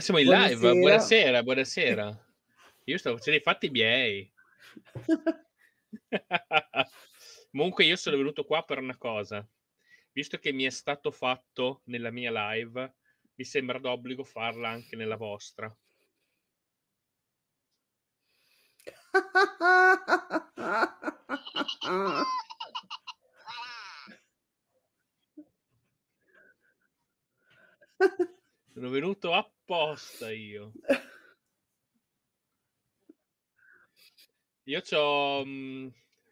siamo in buonasera. live. Buonasera, buonasera. Io sto facendo i fatti miei. Comunque, io sono venuto qua per una cosa. Visto che mi è stato fatto nella mia live, mi sembra d'obbligo farla anche nella vostra. Sono venuto apposta io. Io ho mm,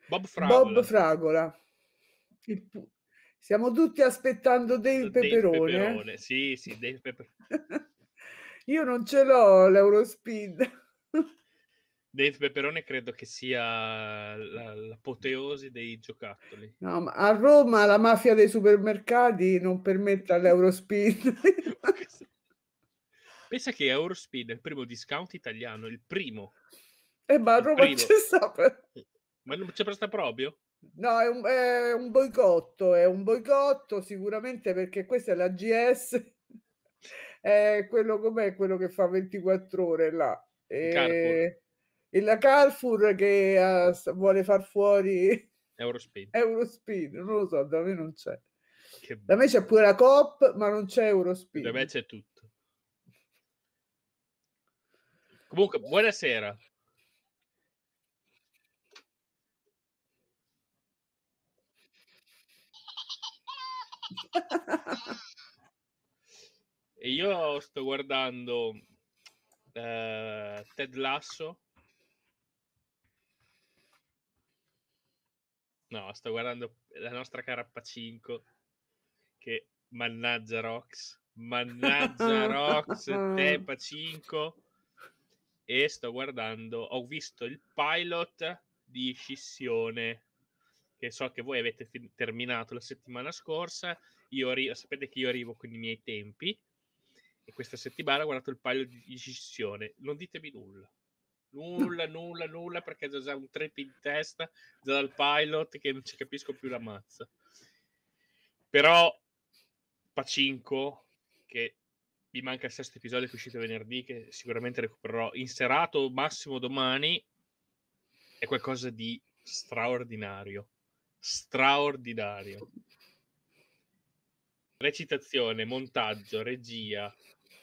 Bob Fragola. Bob Fragola. Pu- Stiamo tutti aspettando del peperone. peperone. Sì, sì, del peperone. io non ce l'ho l'Eurospeed. Dave Peperone credo che sia l'apoteosi dei giocattoli. No, ma a Roma la mafia dei supermercati non permette all'Eurospeed. Pensa che Eurospeed è il primo discount italiano, il primo. E eh, ma Roma primo. c'è stato. Ma non c'è sta proprio? No, è un, è un, boicotto, è un boicotto sicuramente perché questa è la GS, è quello com'è, quello che fa 24 ore là. E, e la Carrefour che uh, vuole far fuori Eurospeed. Eurospeed, non lo so, da me non c'è. Che da me c'è pure la COP, ma non c'è Eurospeed. Da me c'è tutto. Comunque, buonasera. e io sto guardando eh, Ted Lasso. No, sto guardando la nostra cara P5 che mannaggia Rox, mannaggia Rox, Tepa 5 e sto guardando, ho visto il pilot di Scissione che so che voi avete fi- terminato la settimana scorsa, io arri- sapete che io arrivo con i miei tempi e questa settimana ho guardato il pilot di Scissione, non ditemi nulla. Nulla, nulla, nulla, perché ho già un trip in testa già dal pilot che non ci capisco più la mazza. Però Pacinco, che mi manca il sesto episodio che è uscito venerdì, che sicuramente recupererò in serato, massimo domani. È qualcosa di straordinario. Straordinario. Recitazione, montaggio, regia,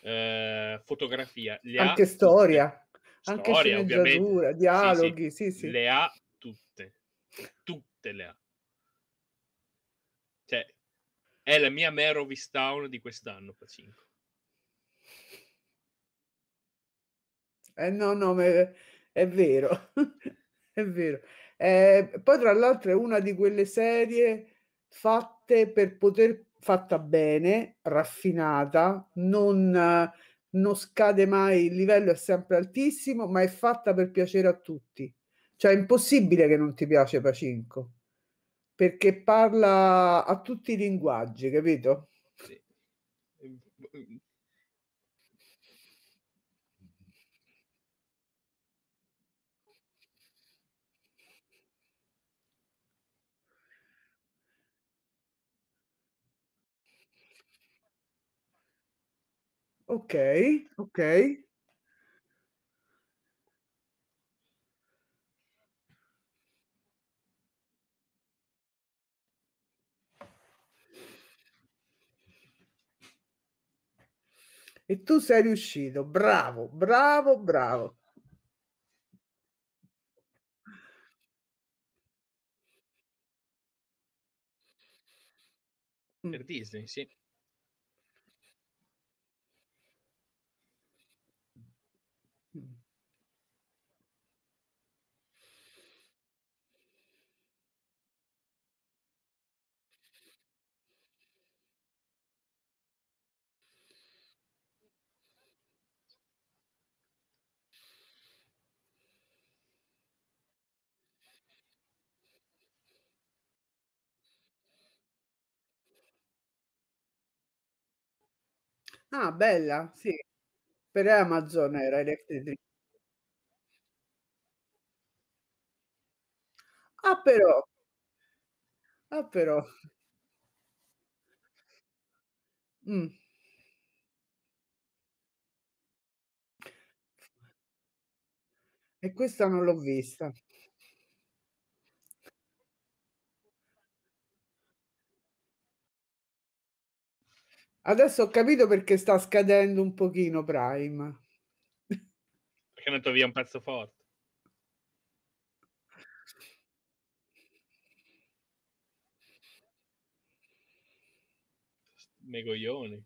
eh, fotografia. Le Anche ha storia. Tutte. Anche storia, ovviamente. dialoghi, sì, sì, sì, sì. Le ha tutte. Tutte le ha. Cioè, è la mia Mero Merovistown di quest'anno, Pacinco Eh, no, no, è, è vero, è vero. Eh, poi tra l'altro è una di quelle serie fatte per poter, fatta bene, raffinata, non, non scade mai, il livello è sempre altissimo, ma è fatta per piacere a tutti. Cioè è impossibile che non ti piace Pacinco, perché parla a tutti i linguaggi, capito? Sì ehm, Okay, ok. E tu sei riuscito, bravo, bravo, bravo. Per Disney, sì. Ah, bella, sì. Per Amazon era Electric Dream. Ah, però. Ah, però. Mh. E questa non l'ho vista. Adesso ho capito perché sta scadendo un pochino Prime. Perché metto via un pezzo forte. Megoglioni.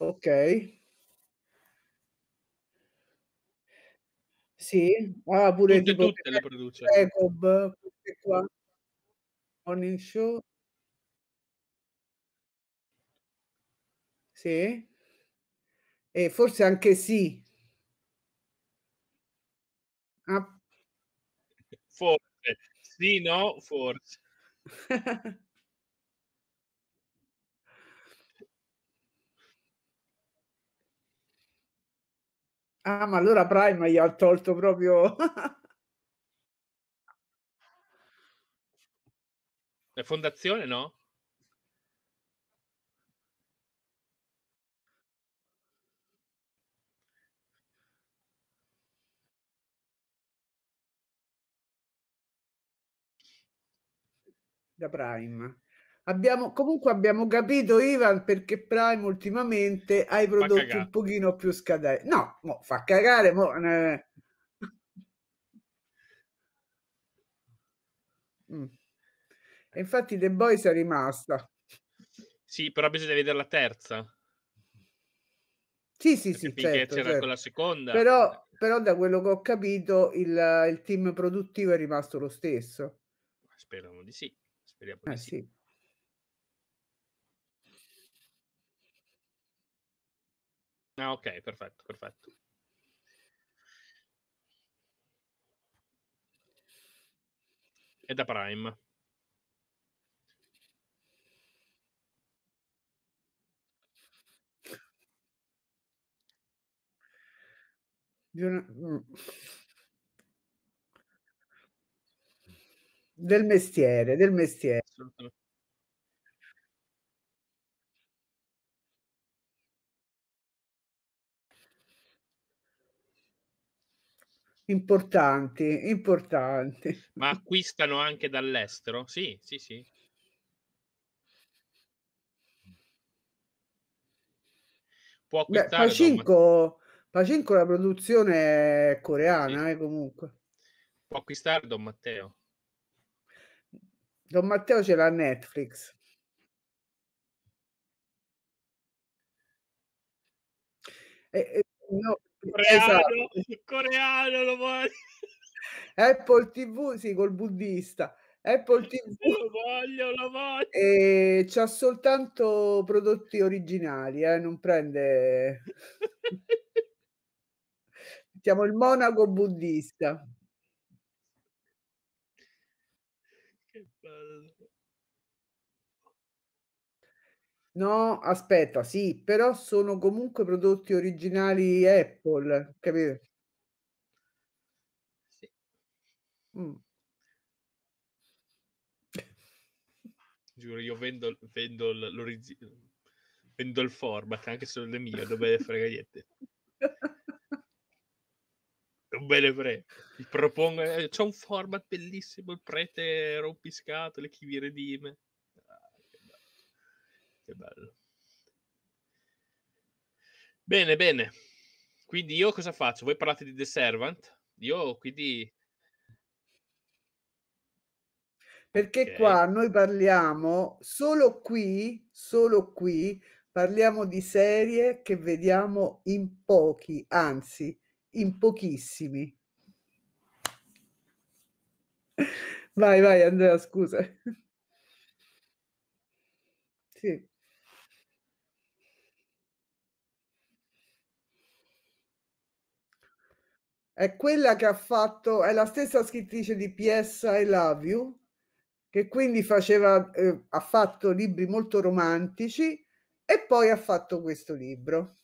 Okay. Sì, ah pure Tutte, tipo tutte le produce. Jacob, queste qua. Morning Show. Sì. E forse anche sì. Ah. Forse. Sì, no, forse. Ah, ma allora Prime gli ha tolto proprio... La fondazione no? Da Prime. Abbiamo, comunque abbiamo capito, Ivan, perché Prime ultimamente hai prodotti un pochino più scadenti. No, mo, fa cagare. Mo, eh. mm. E infatti The Boys è rimasta. Sì, però bisogna vedere la terza. Sì, sì, perché sì. Certo, c'era certo. quella seconda. Però, però, da quello che ho capito, il, il, team produttivo è rimasto lo stesso. Speriamo di sì. Speriamo eh, di sì. sì. Ah, ok, perfetto, perfetto. È da Prime. Del mestiere, del mestiere. Assolutamente. Importanti, importanti. Ma acquistano anche dall'estero? Sì, sì, sì. Può acquistare. Beh, Pacinco, Pacinco la produzione è coreana, sì. eh, comunque. Può acquistare Don Matteo. Don Matteo ce l'ha Netflix. E, e, no, coreano, esatto. coreano lo voglio. Apple TV, sì, col buddista. Apple TV lo voglio, lo voglio. E c'ha soltanto prodotti originali, eh? non prende... Siamo il monaco buddista. Che bello. No, aspetta, sì, però sono comunque prodotti originali Apple, capito? Sì. Mm. Giuro, io vendo, vendo, vendo il format, anche se non è mio, non me ne frega niente. non me ne frega. Propongo, eh, c'è un format bellissimo, il prete rompiscatole, chi vi redime. Che bello. Bene, bene. Quindi io cosa faccio? Voi parlate di The Servant? Io quindi... Perché okay. qua noi parliamo, solo qui, solo qui, parliamo di serie che vediamo in pochi, anzi, in pochissimi. Vai, vai Andrea, scusa. Sì. è quella che ha fatto, è la stessa scrittrice di Piessa I Love You, che quindi faceva, eh, ha fatto libri molto romantici e poi ha fatto questo libro.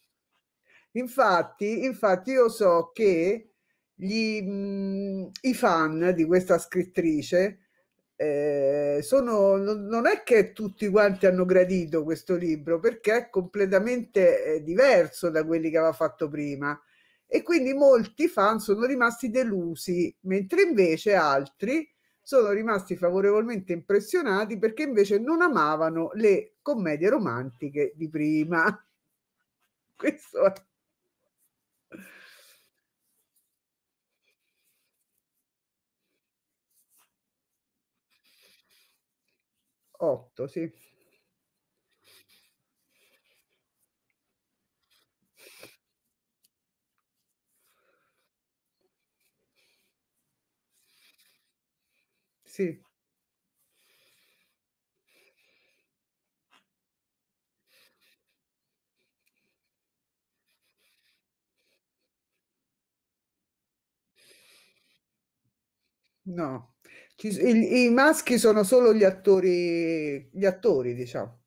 Infatti, infatti io so che gli, mh, mm, i fan di questa scrittrice eh, sono, non è che tutti quanti hanno gradito questo libro perché è completamente eh, diverso da quelli che aveva fatto prima e quindi molti fan sono rimasti delusi, mentre invece altri sono rimasti favorevolmente impressionati perché invece non amavano le commedie romantiche di prima. Questo è. Otto, sì. sì. No, Ci, i, i maschi sono solo gli attori, gli attori, diciamo.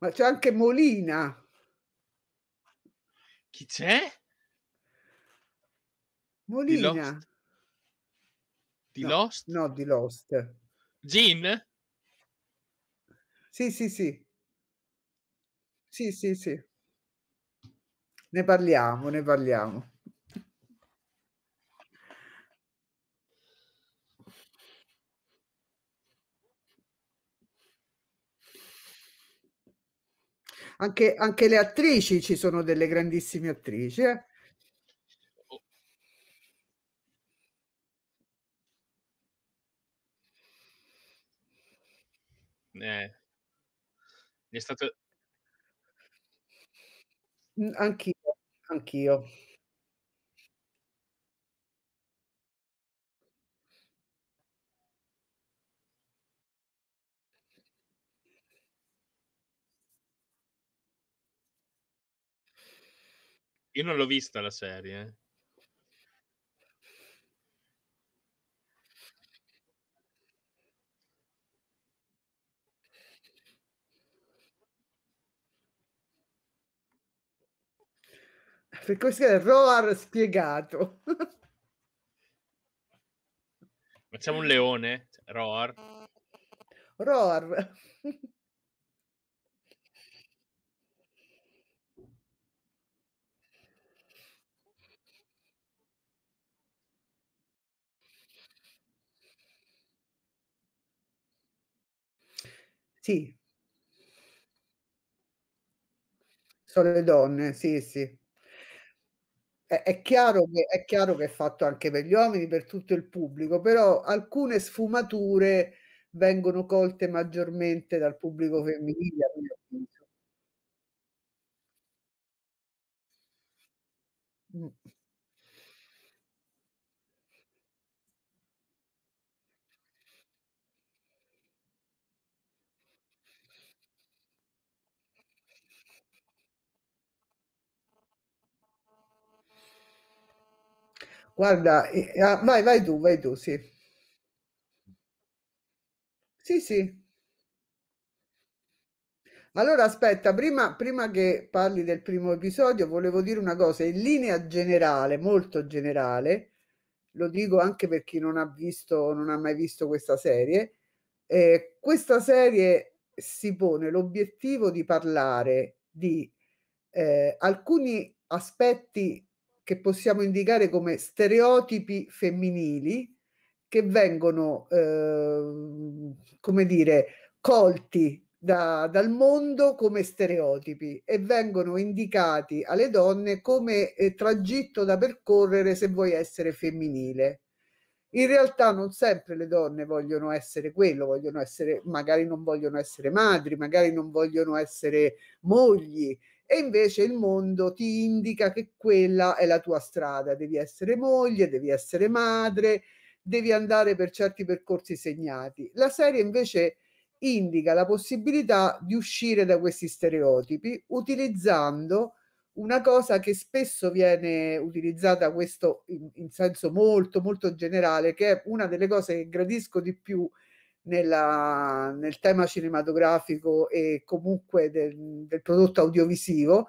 Ma c'è anche Molina. Chi c'è? Molina. Di Lost? no, No, di Lost. Gin? Sì, sì, sì. Sì, sì, sì. Ne parliamo, ne parliamo. anche, anche le attrici ci sono delle grandissime attrici. Eh? Eh, è stato anch'io, anch'io. Io non l'ho vista la serie. Eh. Per questo è Roar spiegato. Facciamo un leone, Roar. Roar. Sì. Sono le donne, sì, sì. È, è chiaro che, è chiaro che è fatto anche per gli uomini, per tutto il pubblico, però alcune sfumature vengono colte maggiormente dal pubblico femminile, Guarda, eh, eh, ah, vai, vai tu, vai tu, sì. Sì, sì. Allora aspetta, prima, prima che parli del primo episodio, volevo dire una cosa in linea generale, molto generale, lo dico anche per chi non ha visto, non ha mai visto questa serie. eh, questa serie si pone l'obiettivo di parlare di eh, alcuni aspetti che possiamo indicare come stereotipi femminili che vengono, eh, come dire, colti da, dal mondo come stereotipi e vengono indicati alle donne come eh, tragitto da percorrere se vuoi essere femminile. In realtà non sempre le donne vogliono essere quello, vogliono essere, magari non vogliono essere madri, magari non vogliono essere mogli, e invece il mondo ti indica che quella è la tua strada, devi essere moglie, devi essere madre, devi andare per certi percorsi segnati. La serie invece indica la possibilità di uscire da questi stereotipi utilizzando una cosa che spesso viene utilizzata questo in, in senso molto molto generale che è una delle cose che gradisco di più nella, nel tema cinematografico e comunque del, del prodotto audiovisivo,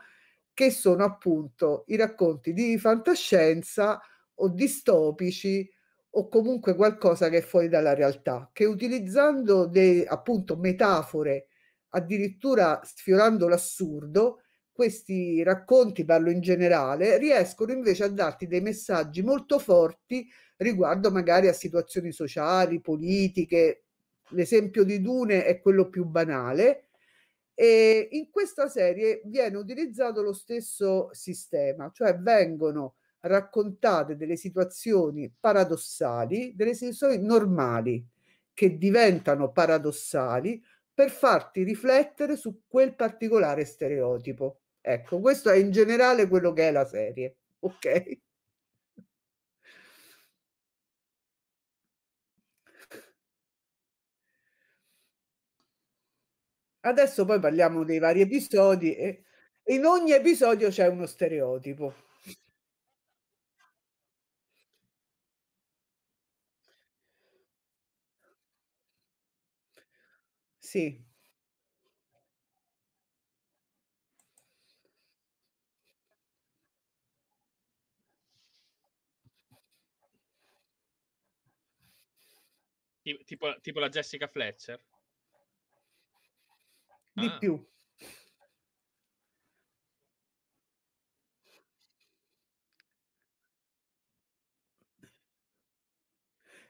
che sono appunto i racconti di fantascienza o distopici o comunque qualcosa che è fuori dalla realtà, che utilizzando dei, appunto metafore, addirittura sfiorando l'assurdo, questi racconti, parlo in generale, riescono invece a darti dei messaggi molto forti riguardo magari a situazioni sociali, politiche, l'esempio di Dune è quello più banale. E in questa serie viene utilizzato lo stesso sistema, cioè vengono raccontate delle situazioni paradossali, delle situazioni normali che diventano paradossali per farti riflettere su quel particolare stereotipo. Ecco, questo è in generale quello che è la serie. Ok? Adesso poi parliamo dei vari episodi e in ogni episodio c'è uno stereotipo. Sì. Tipo, tipo la Jessica Fletcher? di ah. più.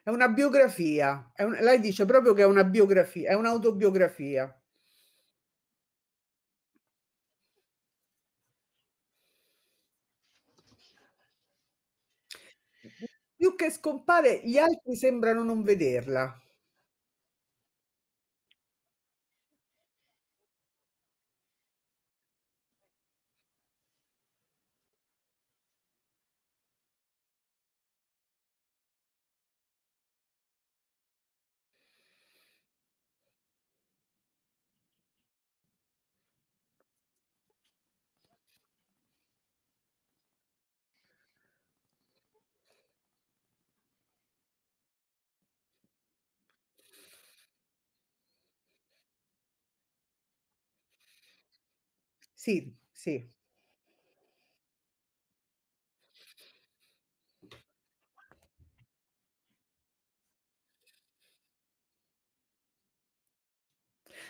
È una biografia, è un, lei dice proprio che è una biografia, è un'autobiografia. Più che scompare, gli altri sembrano non vederla. Sì, sì.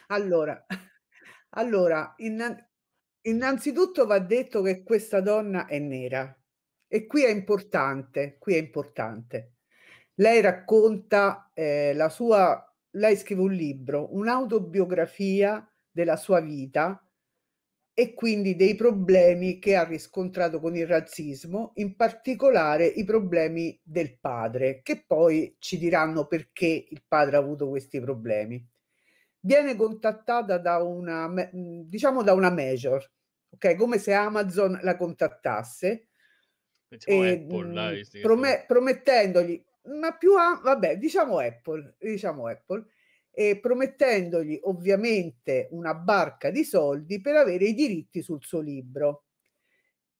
Allora allora innan innanzitutto va detto che questa donna è nera e qui è importante, qui è importante. Lei racconta, ehm, la sua lei scrive un libro, un'autobiografia della sua vita e quindi dei problemi che ha riscontrato con il razzismo, in particolare i problemi del padre, che poi ci diranno perché il padre ha avuto questi problemi. Viene contattata da una, diciamo da una major, ok? Come se Amazon la contattasse, diciamo e, Apple, là, mm, prome- promettendogli, ma più, a- vabbè, diciamo Apple, diciamo Apple e promettendogli ovviamente una barca di soldi per avere i diritti sul suo libro.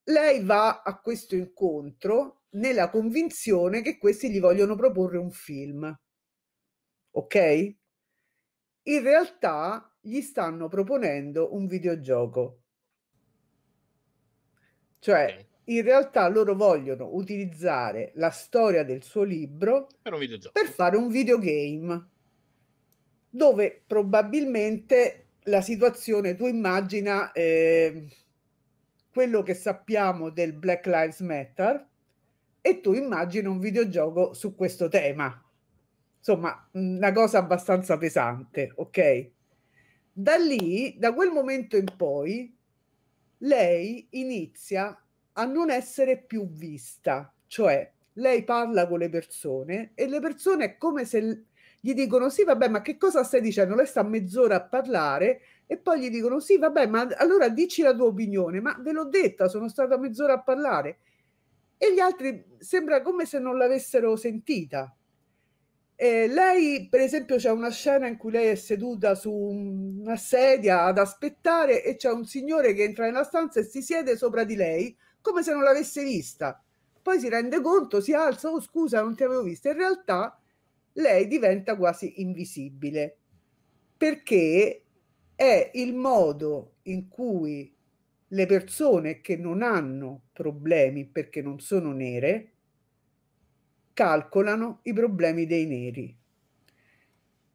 Lei va a questo incontro nella convinzione che questi gli vogliono proporre un film. Ok? In realtà gli stanno proponendo un videogioco. Cioè, in realtà loro vogliono utilizzare la storia del suo libro per, per fare un videogame dove probabilmente la situazione, tu immagina eh, quello che sappiamo del Black Lives Matter e tu immagina un videogioco su questo tema. Insomma, una cosa abbastanza pesante, ok? Da lì, da quel momento in poi, lei inizia a non essere più vista, cioè lei parla con le persone e le persone è come se gli dicono sì, vabbè, ma che cosa stai dicendo? Lei sta mezz'ora a parlare e poi gli dicono sì, vabbè, ma allora dici la tua opinione, ma ve l'ho detta, sono stata mezz'ora a parlare. E gli altri sembra come se non l'avessero sentita. Eh, lei, per esempio, c'è una scena in cui lei è seduta su una sedia ad aspettare e c'è un signore che entra nella stanza e si siede sopra di lei come se non l'avesse vista. Poi si rende conto, si alza, oh scusa, non ti avevo vista. In realtà lei diventa quasi invisibile perché è il modo in cui le persone che non hanno problemi perché non sono nere calcolano i problemi dei neri.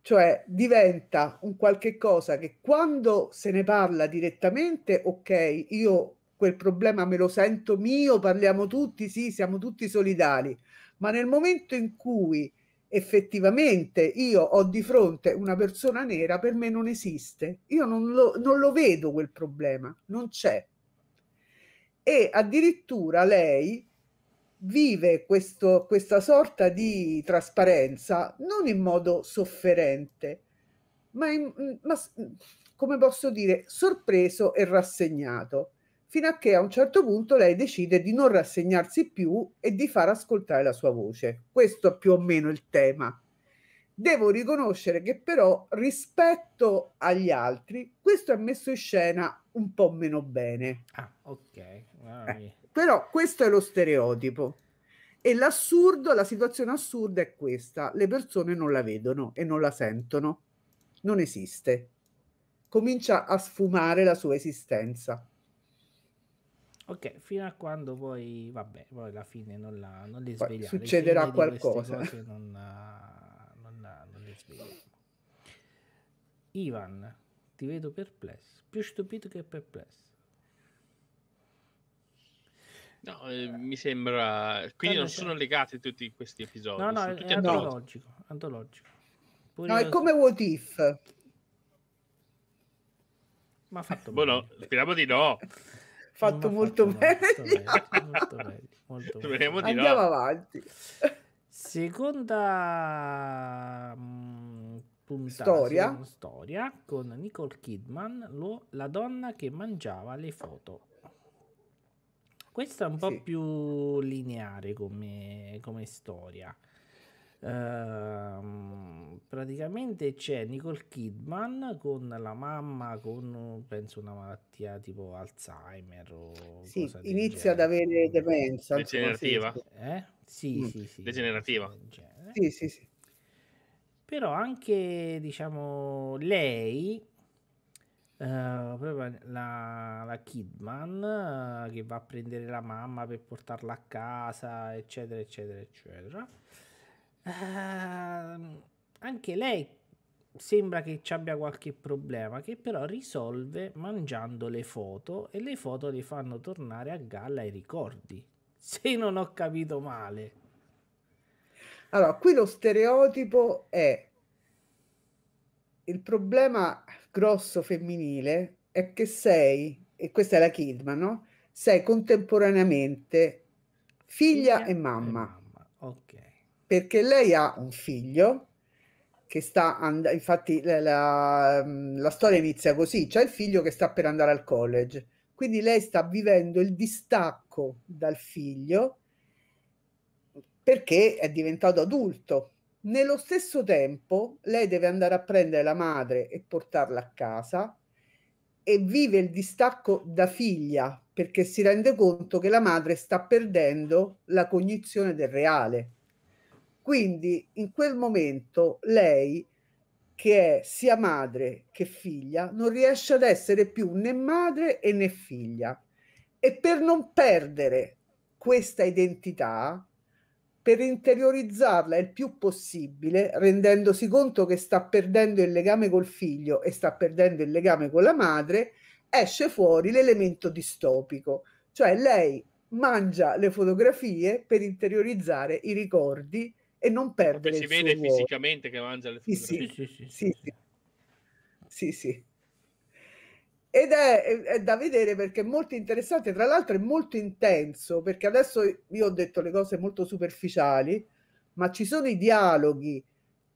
Cioè diventa un qualche cosa che quando se ne parla direttamente, ok, io quel problema me lo sento mio, parliamo tutti, sì, siamo tutti solidali, ma nel momento in cui effettivamente io ho di fronte una persona nera, per me non esiste. Io non lo, non lo vedo quel problema, non c'è. E addirittura lei vive questo, questa sorta di trasparenza non in modo sofferente, ma, in, ma come posso dire, sorpreso e rassegnato fino a che a un certo punto lei decide di non rassegnarsi più e di far ascoltare la sua voce. Questo è più o meno il tema. Devo riconoscere che però rispetto agli altri questo è messo in scena un po' meno bene. Ah, ok. Eh, però questo è lo stereotipo. E l'assurdo, la situazione assurda è questa, le persone non la vedono e non la sentono. Non esiste. Comincia a sfumare la sua esistenza Ok, fino a quando poi, vabbè, poi alla fine non, la, non le svegliamo. Succederà qualcosa. Non, non, non le svegliamo. Ivan, ti vedo perplesso, più stupito che perplesso. No, eh, mi sembra... Quindi non sono legati tutti questi episodi. No, no, è, è antologico. antologico. Pure no, è come What If. Ma fatto... Boh, speriamo di no. fatto, molto, fatto molto, meglio. molto meglio. Molto meglio. Andiamo no. avanti. Seconda mm, puntata, storia. storia. con Nicole Kidman, lo, la donna che mangiava le foto. Questa è un po' sì. più lineare come, come storia. Ehm, praticamente c'è Nicole Kidman con la mamma con penso una malattia tipo Alzheimer o sì, inizia ad avere demenza degenerativa eh? sì, mm. sì, sì, degenerativa sì, sì, sì. però anche diciamo lei Uh, proprio la, la Kidman uh, che va a prendere la mamma per portarla a casa, eccetera, eccetera, eccetera. Ehm, anche lei sembra che ci abbia qualche problema che però risolve mangiando le foto e le foto le fanno tornare a galla i ricordi se non ho capito male allora qui lo stereotipo è il problema grosso femminile è che sei e questa è la Kidman no? sei contemporaneamente figlia, figlia e mamma perché lei ha un figlio che sta andando, infatti la, la, mm, la, storia inizia così, c'è il figlio che sta per andare al college, quindi lei sta vivendo il distacco dal figlio perché è diventato adulto. Nello stesso tempo lei deve andare a prendere la madre e portarla a casa e vive il distacco da figlia perché si rende conto che la madre sta perdendo la cognizione del reale quindi in quel momento lei, che è sia madre che figlia, non riesce ad essere più né madre né figlia. E per non perdere questa identità, per interiorizzarla il più possibile, rendendosi conto che sta perdendo il legame col figlio e sta perdendo il legame con la madre, esce fuori l'elemento distopico, cioè lei mangia le fotografie per interiorizzare i ricordi e non perdere si vede suo... fisicamente che mangia le fotografie. Sì, sì, sì. sì, sì. Ed è, è, è, da vedere perché è molto interessante, tra l'altro è molto intenso, perché adesso io ho detto le cose molto superficiali, ma ci sono i dialoghi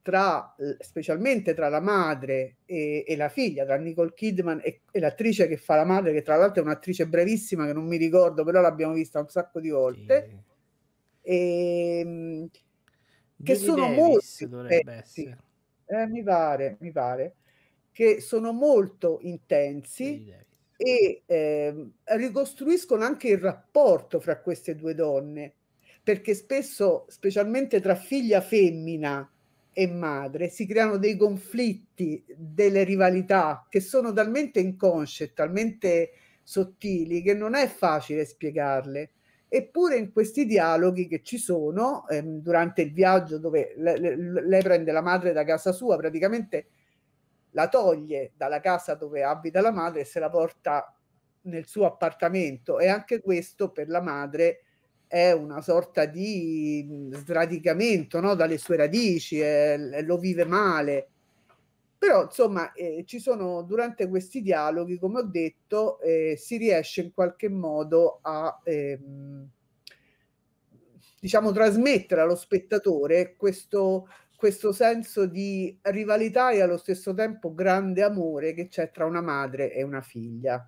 tra, specialmente tra la madre e, e la figlia, tra Nicole Kidman e, e, l'attrice che fa la madre, che tra l'altro è un'attrice brevissima che non mi ricordo, però l'abbiamo vista un sacco di volte. Sì. E, ehm, che Billy sono Davis molti pezzi, eh, mi pare, mi pare, che sono molto intensi e eh, ricostruiscono anche il rapporto fra queste due donne, perché spesso, specialmente tra figlia femmina e madre, si creano dei conflitti, delle rivalità che sono talmente inconsce, talmente sottili che non è facile spiegarle Eppure in questi dialoghi che ci sono, ehm, durante il viaggio dove lei le, le prende la madre da casa sua, praticamente la toglie dalla casa dove abita la madre e se la porta nel suo appartamento e anche questo per la madre è una sorta di mm, sradicamento no? dalle sue radici, eh, lo vive male. Però insomma eh, ci sono durante questi dialoghi, come ho detto, eh, si riesce in qualche modo a ehm, diciamo trasmettere allo spettatore questo, questo senso di rivalità e allo stesso tempo grande amore che c'è tra una madre e una figlia.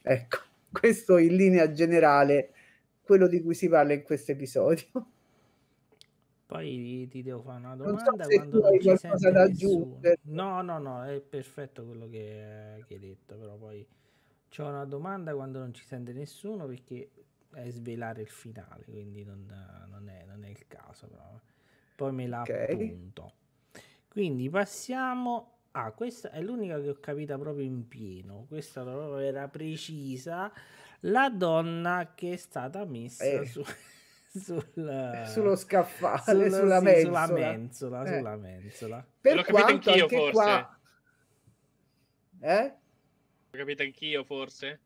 Ecco, questo in linea generale quello di cui si parla in questo episodio. Poi ti devo fare una domanda so quando non ci sente da aggiungere. No, no, no, è perfetto quello che, che hai detto, però poi c'è una domanda quando non ci sente nessuno perché è svelare il finale, quindi non, non, è, non è, il caso, però. Eh. poi me la okay. appunto. Quindi passiamo a questa è l'unica che ho capita proprio in pieno. Questa era precisa. La donna che è stata messa eh. su sulla, sullo scaffale, sulla, sulla, sì, mensola. sulla mensola. Eh. Sulla mensola. Per quanto capito anch'io anche forse. Qua... Eh? L'ho capito anch'io forse?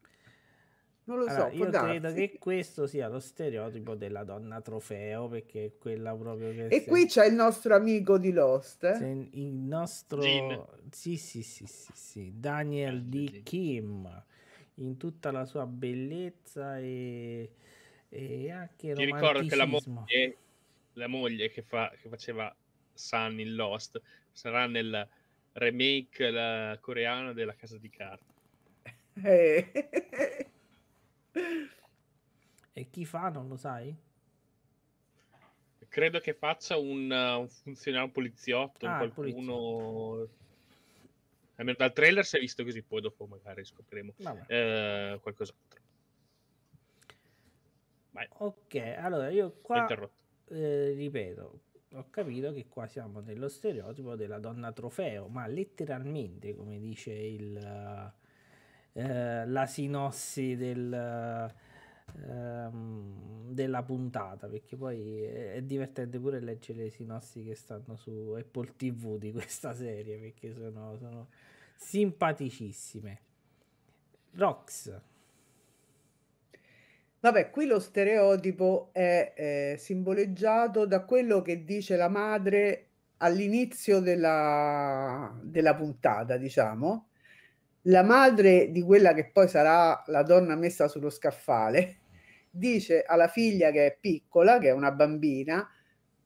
Non lo allora, so. Io darsi. credo che questo sia lo stereotipo della donna trofeo, perché è quella proprio che. E se... qui c'è il nostro amico di Lost. Eh? Il nostro. Sì, sì, sì, sì, sì, Daniel D. Kim, in tutta la sua bellezza e e anche Mi ricordo che la moglie, la moglie che, fa, che faceva Sun in Lost sarà nel remake coreano della Casa di Carta. e chi fa non lo sai? Credo che faccia un, un funzionario un poliziotto, ah, qualcuno... Almeno dal trailer si è visto così, poi dopo magari scopriremo eh, qualcos'altro. Vai. Ok, allora io qua eh, ripeto, ho capito che qua siamo nello stereotipo della donna trofeo, ma letteralmente, come dice il, eh, la sinossi del, eh, della puntata, perché poi è divertente pure leggere le sinossi che stanno su Apple TV di questa serie, perché sono, sono simpaticissime. Rox. Vabbè, qui lo stereotipo è, ehm, simboleggiato da quello che dice la madre all'inizio della della puntata, diciamo. La madre di quella che poi sarà la donna messa sullo scaffale, dice alla figlia che è piccola, che è una bambina,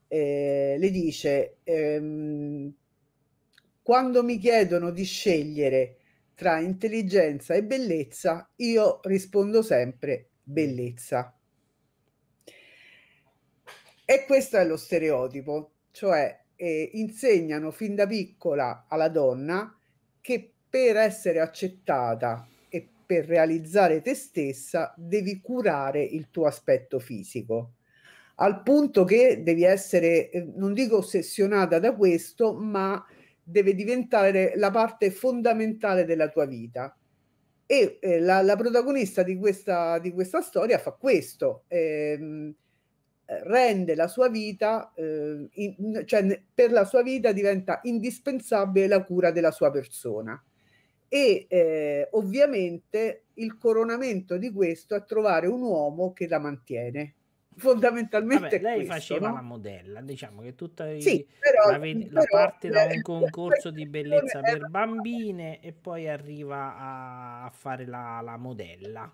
ehm, le dice, ehm: "Quando mi chiedono di scegliere tra intelligenza e bellezza, io rispondo sempre bellezza. E questo è lo stereotipo, cioè eh, insegnano fin da piccola alla donna che per essere accettata e per realizzare te stessa devi curare il tuo aspetto fisico al punto che devi essere, eh, non dico ossessionata da questo, ma deve diventare la parte fondamentale della tua vita. E eh, la, la, protagonista di questa, di questa, storia fa questo, ehm, rende la sua vita, eh, in, cioè per la sua vita diventa indispensabile la cura della sua persona. E eh, ovviamente il coronamento di questo è trovare un uomo che la mantiene, fondamentalmente Vabbè, lei questo, faceva no? la modella diciamo che tutta i, però, la, però, la, parte da un concorso di bellezza per bambine e poi arriva a, a fare la, la, modella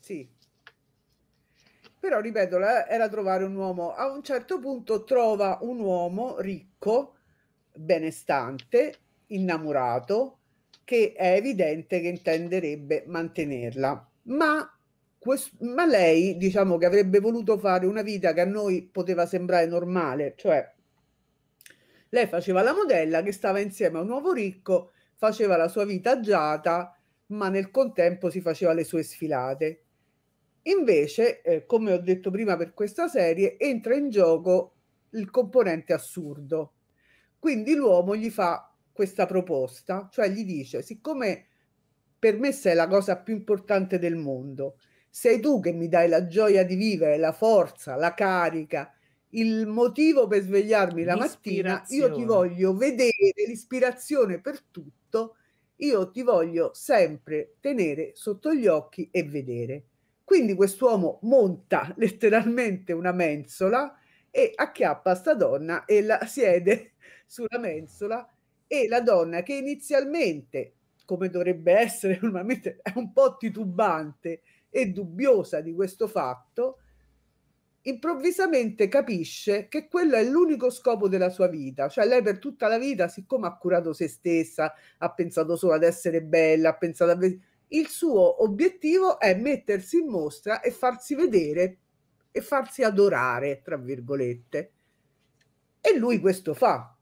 sì però ripeto la, era trovare un uomo a un certo punto trova un uomo ricco benestante innamorato che è evidente che intenderebbe mantenerla ma Quest- ma lei diciamo che avrebbe voluto fare una vita che a noi poteva sembrare normale, cioè lei faceva la modella che stava insieme a un uomo ricco, faceva la sua vita agiata, ma nel contempo si faceva le sue sfilate. Invece, eh, come ho detto prima per questa serie, entra in gioco il componente assurdo. Quindi l'uomo gli fa questa proposta, cioè gli dice, siccome per me sei la cosa più importante del mondo, sei tu che mi dai la gioia di vivere, la forza, la carica, il motivo per svegliarmi la mattina. Io ti voglio vedere l'ispirazione per tutto, io ti voglio sempre tenere sotto gli occhi e vedere. Quindi quest'uomo monta letteralmente una mensola e acchiappa sta donna e la siede sulla mensola e la donna che inizialmente, come dovrebbe essere normalmente, è un po' titubante, e dubbiosa di questo fatto, improvvisamente capisce che quello è l'unico scopo della sua vita, cioè lei per tutta la vita, siccome ha curato se stessa, ha pensato solo ad essere bella, ha pensato a... il suo obiettivo è mettersi in mostra e farsi vedere e farsi adorare, tra virgolette. E lui questo fa.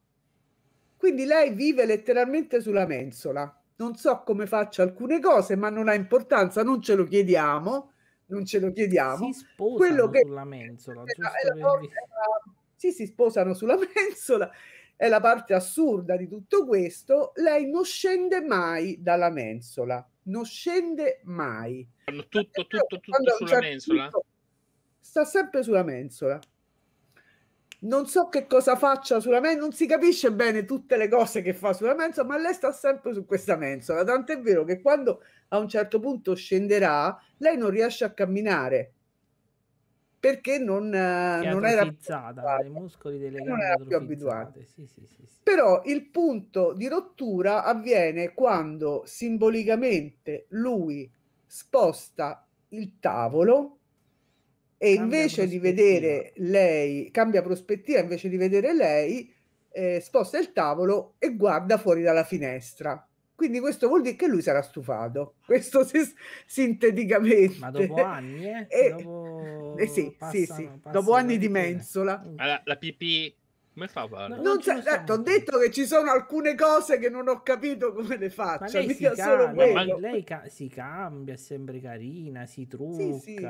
Quindi lei vive letteralmente sulla mensola non so come faccia alcune cose, ma non ha importanza, non ce lo chiediamo, non ce lo chiediamo. Si Quello che sulla mensola, era, era, era, sì, si sposano sulla mensola, è la parte assurda di tutto questo, lei non scende mai dalla mensola, non scende mai. Tutto, tutto, tutto, tutto sulla certo mensola? sta sempre sulla mensola non so che cosa faccia sulla mensola, non si capisce bene tutte le cose che fa sulla mensola, ma lei sta sempre su questa mensola. Tanto è vero che quando a un certo punto scenderà, lei non riesce a camminare perché non, eh, non era abituata, i muscoli delle gambe non era più abituata. Sì, sì, sì, Però il punto di rottura avviene quando simbolicamente lui sposta il tavolo e invece di vedere lei, cambia prospettiva, invece di vedere lei, eh, sposta il tavolo e guarda fuori dalla finestra. Quindi questo vuol dire che lui sarà stufato, questo si, sinteticamente. Ma dopo anni, eh? E, dopo... eh sì, passano, sì, sì, passano dopo anni di mensola. Allora, la pipì come fa Vale? Non sa, detto, eh, ho detto che ci sono alcune cose che non ho capito come le faccio. Ma lei, si, ca- lei, lei ca- si, cambia, è sempre carina, si trucca, sì, sì.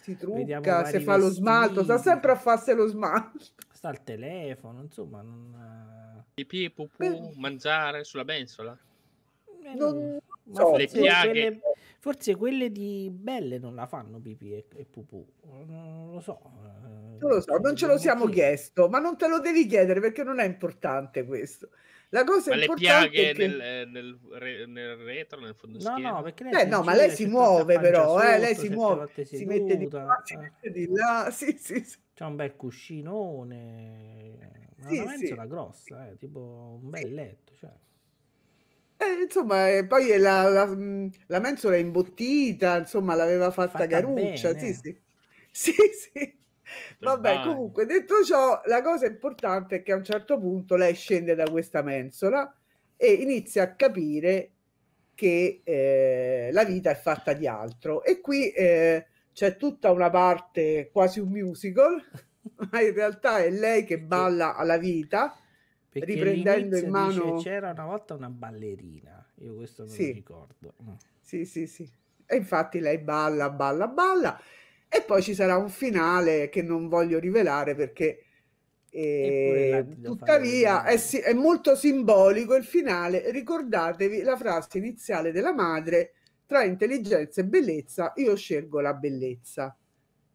Si trucca se fa lo smalto, sta sempre a farsi lo smalto. Sta al telefono, insomma. Non... Eh. Pipì, pupù, mangiare sulla bensola. Eh, non, ma so, le Quelle, forse quelle di Belle non la fanno pipì e, e pupù. Non lo so. Eh, non lo so, non ce lo siamo chiesto, ma non te lo devi chiedere perché non è importante questo. La cosa ma importante le piaghe che... nel, eh, nel, nel, retro, nel fondo No, no, lei eh, no, ma lei si muove però, sotto, eh, lei si muove, seduta, si mette di qua, si eh. mette di là, sì, sì, sì. C'è un bel cuscinone, una sì, mensola sì. grossa, eh, tipo un bel letto, cioè. Eh, insomma, e poi la, la, mm, la mensola è imbottita, insomma, l'aveva fatta, Fatta Caruccia. Sì, bene. sì, sì, sì. Vabbè, Giovanni. comunque, detto ciò, la cosa importante è che a un certo punto lei scende da questa mensola e inizia a capire che eh, la vita è fatta di altro. E qui eh, c'è tutta una parte quasi un musical, ma in realtà è lei che balla alla vita perché riprendendo in mano... Dice, c'era una volta una ballerina, io questo non sì. ricordo. Sì, sì, sì. E infatti lei balla, balla, balla. E poi ci sarà un finale che non voglio rivelare perché... Eh, tuttavia è, è, molto simbolico il finale. Ricordatevi la frase iniziale della madre: tra intelligenza e bellezza, io scelgo la bellezza.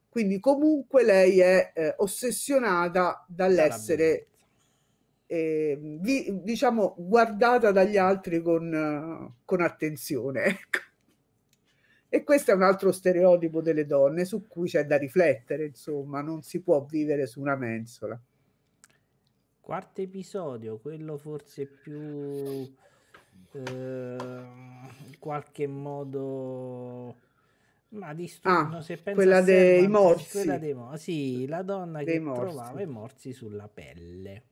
Quindi, comunque, lei è eh, ossessionata dall'essere eh, vi, diciamo guardata dagli altri con, con attenzione. Ecco. E questo è un altro stereotipo delle donne su cui c'è da riflettere, insomma, non si può vivere su una mensola. Quarto episodio, quello forse più eh, in qualche modo ma di ah, se pensa quella dei morsi. Quella dei morsi, sì, la donna dei che morsi. trovava i morsi sulla pelle.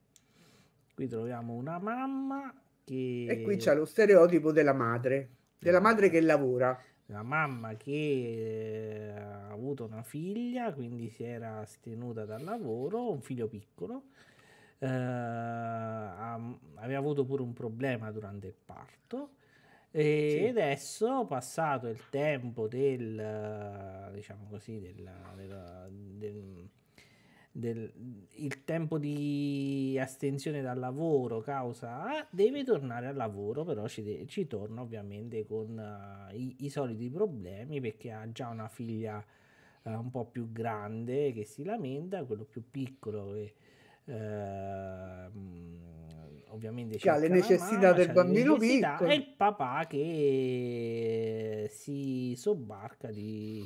Qui troviamo una mamma che... E qui c'è lo stereotipo della madre, della eh. madre che lavora. La mamma che eh, ha avuto una figlia, quindi si era stenuta dal lavoro, un figlio piccolo. Eh, aveva avuto pure un problema durante il parto. E sì. adesso, passato il tempo del, diciamo così, del, del, del del, il tempo di astensione dal lavoro causa A, ah, deve tornare al lavoro, però ci, ci torna ovviamente con uh, i-, i, soliti problemi perché ha già una figlia uh, un po' più grande che si lamenta, quello più piccolo che uh, ovviamente ha le necessità mano, del bambino necessità, piccolo e il papà che si sobbarca di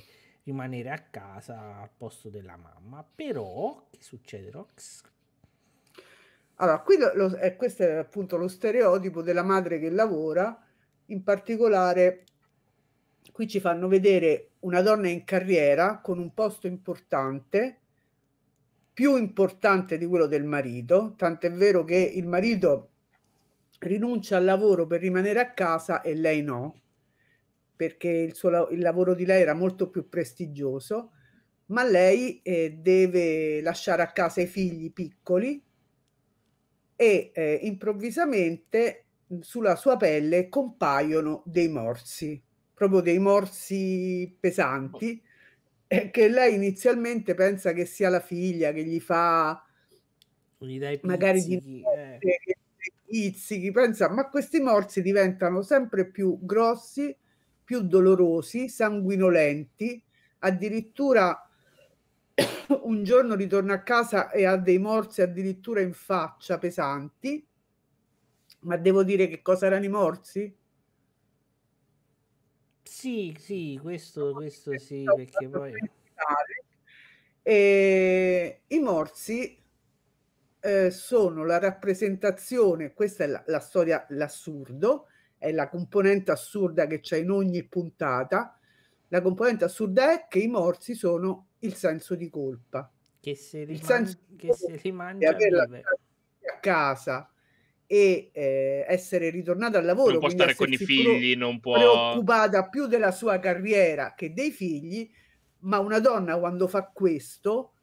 rimanere a casa al posto della mamma. Però, che succede, Rox? Allora, qui lo, eh, questo è appunto lo stereotipo della madre che lavora, in particolare qui ci fanno vedere una donna in carriera con un posto importante, più importante di quello del marito, tant'è vero che il marito rinuncia al lavoro per rimanere a casa e lei no perché il, suo, il lavoro di lei era molto più prestigioso, ma lei eh, deve lasciare a casa i figli piccoli e eh, improvvisamente sulla sua pelle compaiono dei morsi, proprio dei morsi pesanti, eh, che lei inizialmente pensa che sia la figlia che gli fa pizzichi, magari eh. gli eh. pensa ma questi morsi diventano sempre più grossi più dolorosi, sanguinolenti, addirittura un giorno ritorna a casa e ha dei morsi addirittura in faccia pesanti, ma devo dire che cosa erano i morsi? Sì, sì, questo, questo sì, perché poi... E I morsi eh, sono la rappresentazione, questa è la, la storia, l'assurdo, è la componente assurda che c'è in ogni puntata. La componente assurda è che i morsi sono il senso di colpa. Che se rimangia, il senso che se rimangia, a casa e eh, essere ritornata al lavoro. Non può stare con i figli, non può... Preoccupata più della sua carriera che dei figli, ma una donna quando fa questo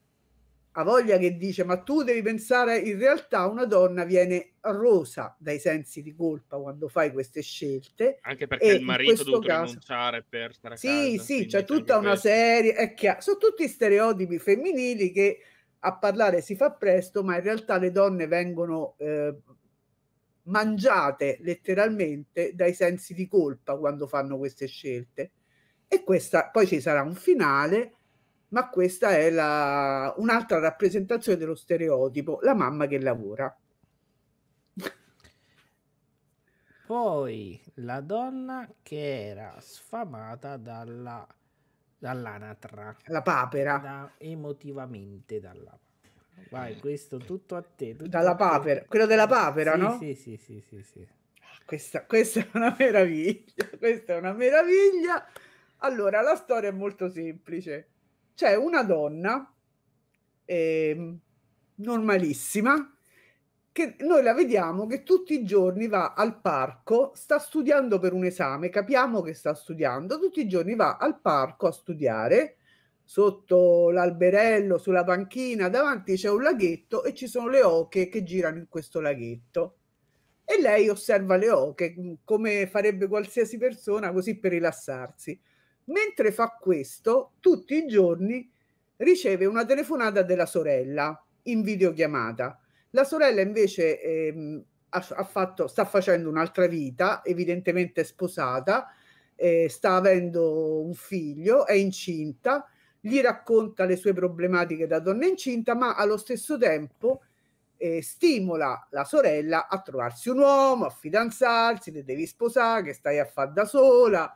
ha voglia che dice ma tu devi pensare in realtà una donna viene rosa dai sensi di colpa quando fai queste scelte anche perché il marito ha dovuto rinunciare per stare sì casa, sì c'è tutta una questo. serie è chiaro, sono tutti stereotipi femminili che a parlare si fa presto ma in realtà le donne vengono eh, mangiate letteralmente dai sensi di colpa quando fanno queste scelte e questa poi ci sarà un finale ma questa è la, un'altra rappresentazione dello stereotipo, la mamma che lavora. Poi la donna che era sfamata dalla, dall'anatra. La papera. Da, emotivamente dalla papera. Vai, eh. questo tutto a te. Tutto dalla a papera. Te. Quello della papera, sì, no? Sì, sì, sì, sì, sì. Questa, questa è una meraviglia. Questa è una meraviglia. Allora, la storia è molto semplice c'è cioè, una donna eh, normalissima che noi la vediamo che tutti i giorni va al parco, sta studiando per un esame, capiamo che sta studiando, tutti i giorni va al parco a studiare, sotto l'alberello, sulla panchina, davanti c'è un laghetto e ci sono le oche che girano in questo laghetto. E lei osserva le oche come farebbe qualsiasi persona così per rilassarsi. Mentre fa questo, tutti i giorni riceve una telefonata della sorella in videochiamata. La sorella invece ehm, ha, fatto, sta facendo un'altra vita, evidentemente sposata, eh, sta avendo un figlio, è incinta, gli racconta le sue problematiche da donna incinta, ma allo stesso tempo eh, stimola la sorella a trovarsi un uomo, a fidanzarsi, te devi sposare, che stai a fare da sola,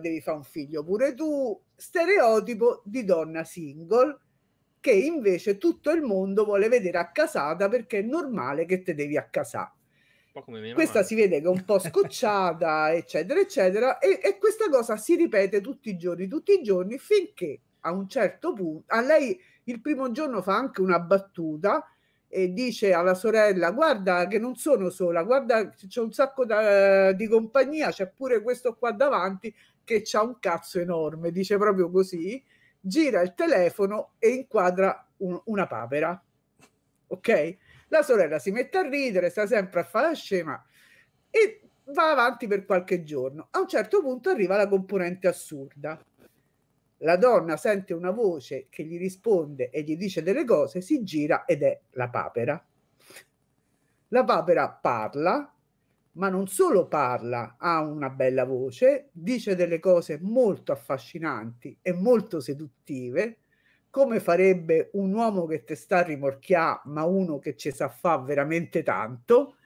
devi fare un figlio pure tu, stereotipo di donna single che invece tutto il mondo vuole vedere accasata perché è normale che te devi accasare. Questa si vede che è un po' scocciata, eccetera, eccetera, e, e, questa cosa si ripete tutti i giorni, tutti i giorni, finché a un certo punto, a lei il primo giorno fa anche una battuta e dice alla sorella guarda che non sono sola guarda c'è un sacco da, di compagnia c'è pure questo qua davanti che c'ha un cazzo enorme dice proprio così gira il telefono e inquadra un, una papera ok la sorella si mette a ridere sta sempre a fare la scema e va avanti per qualche giorno a un certo punto arriva la componente assurda la donna sente una voce che gli risponde e gli dice delle cose, si gira ed è la papera. La papera parla, ma non solo parla, ha una bella voce, dice delle cose molto affascinanti e molto seduttive, come farebbe un uomo che te sta a rimorchià, ma uno che ci sa fa veramente tanto,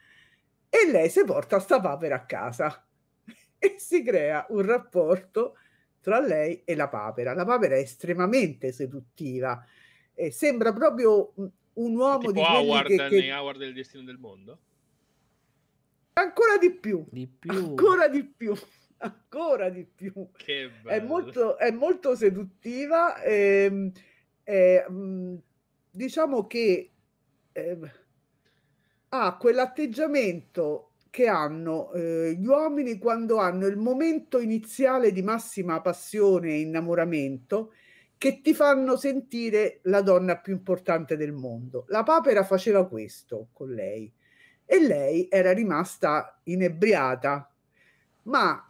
e lei si porta sta papera a casa e si crea un rapporto tra lei e la papera. La papera è estremamente seduttiva, eh, sembra proprio un uomo tipo di Howard che, che... Howard del destino del mondo. Ancora di più, di più. ancora di più ancora di più. È molto, è molto seduttiva. Ehm, ehm, diciamo che ehm, ha quell'atteggiamento che hanno eh, gli uomini quando hanno il momento iniziale di massima passione e innamoramento che ti fanno sentire la donna più importante del mondo. La papera faceva questo con lei e lei era rimasta inebriata, ma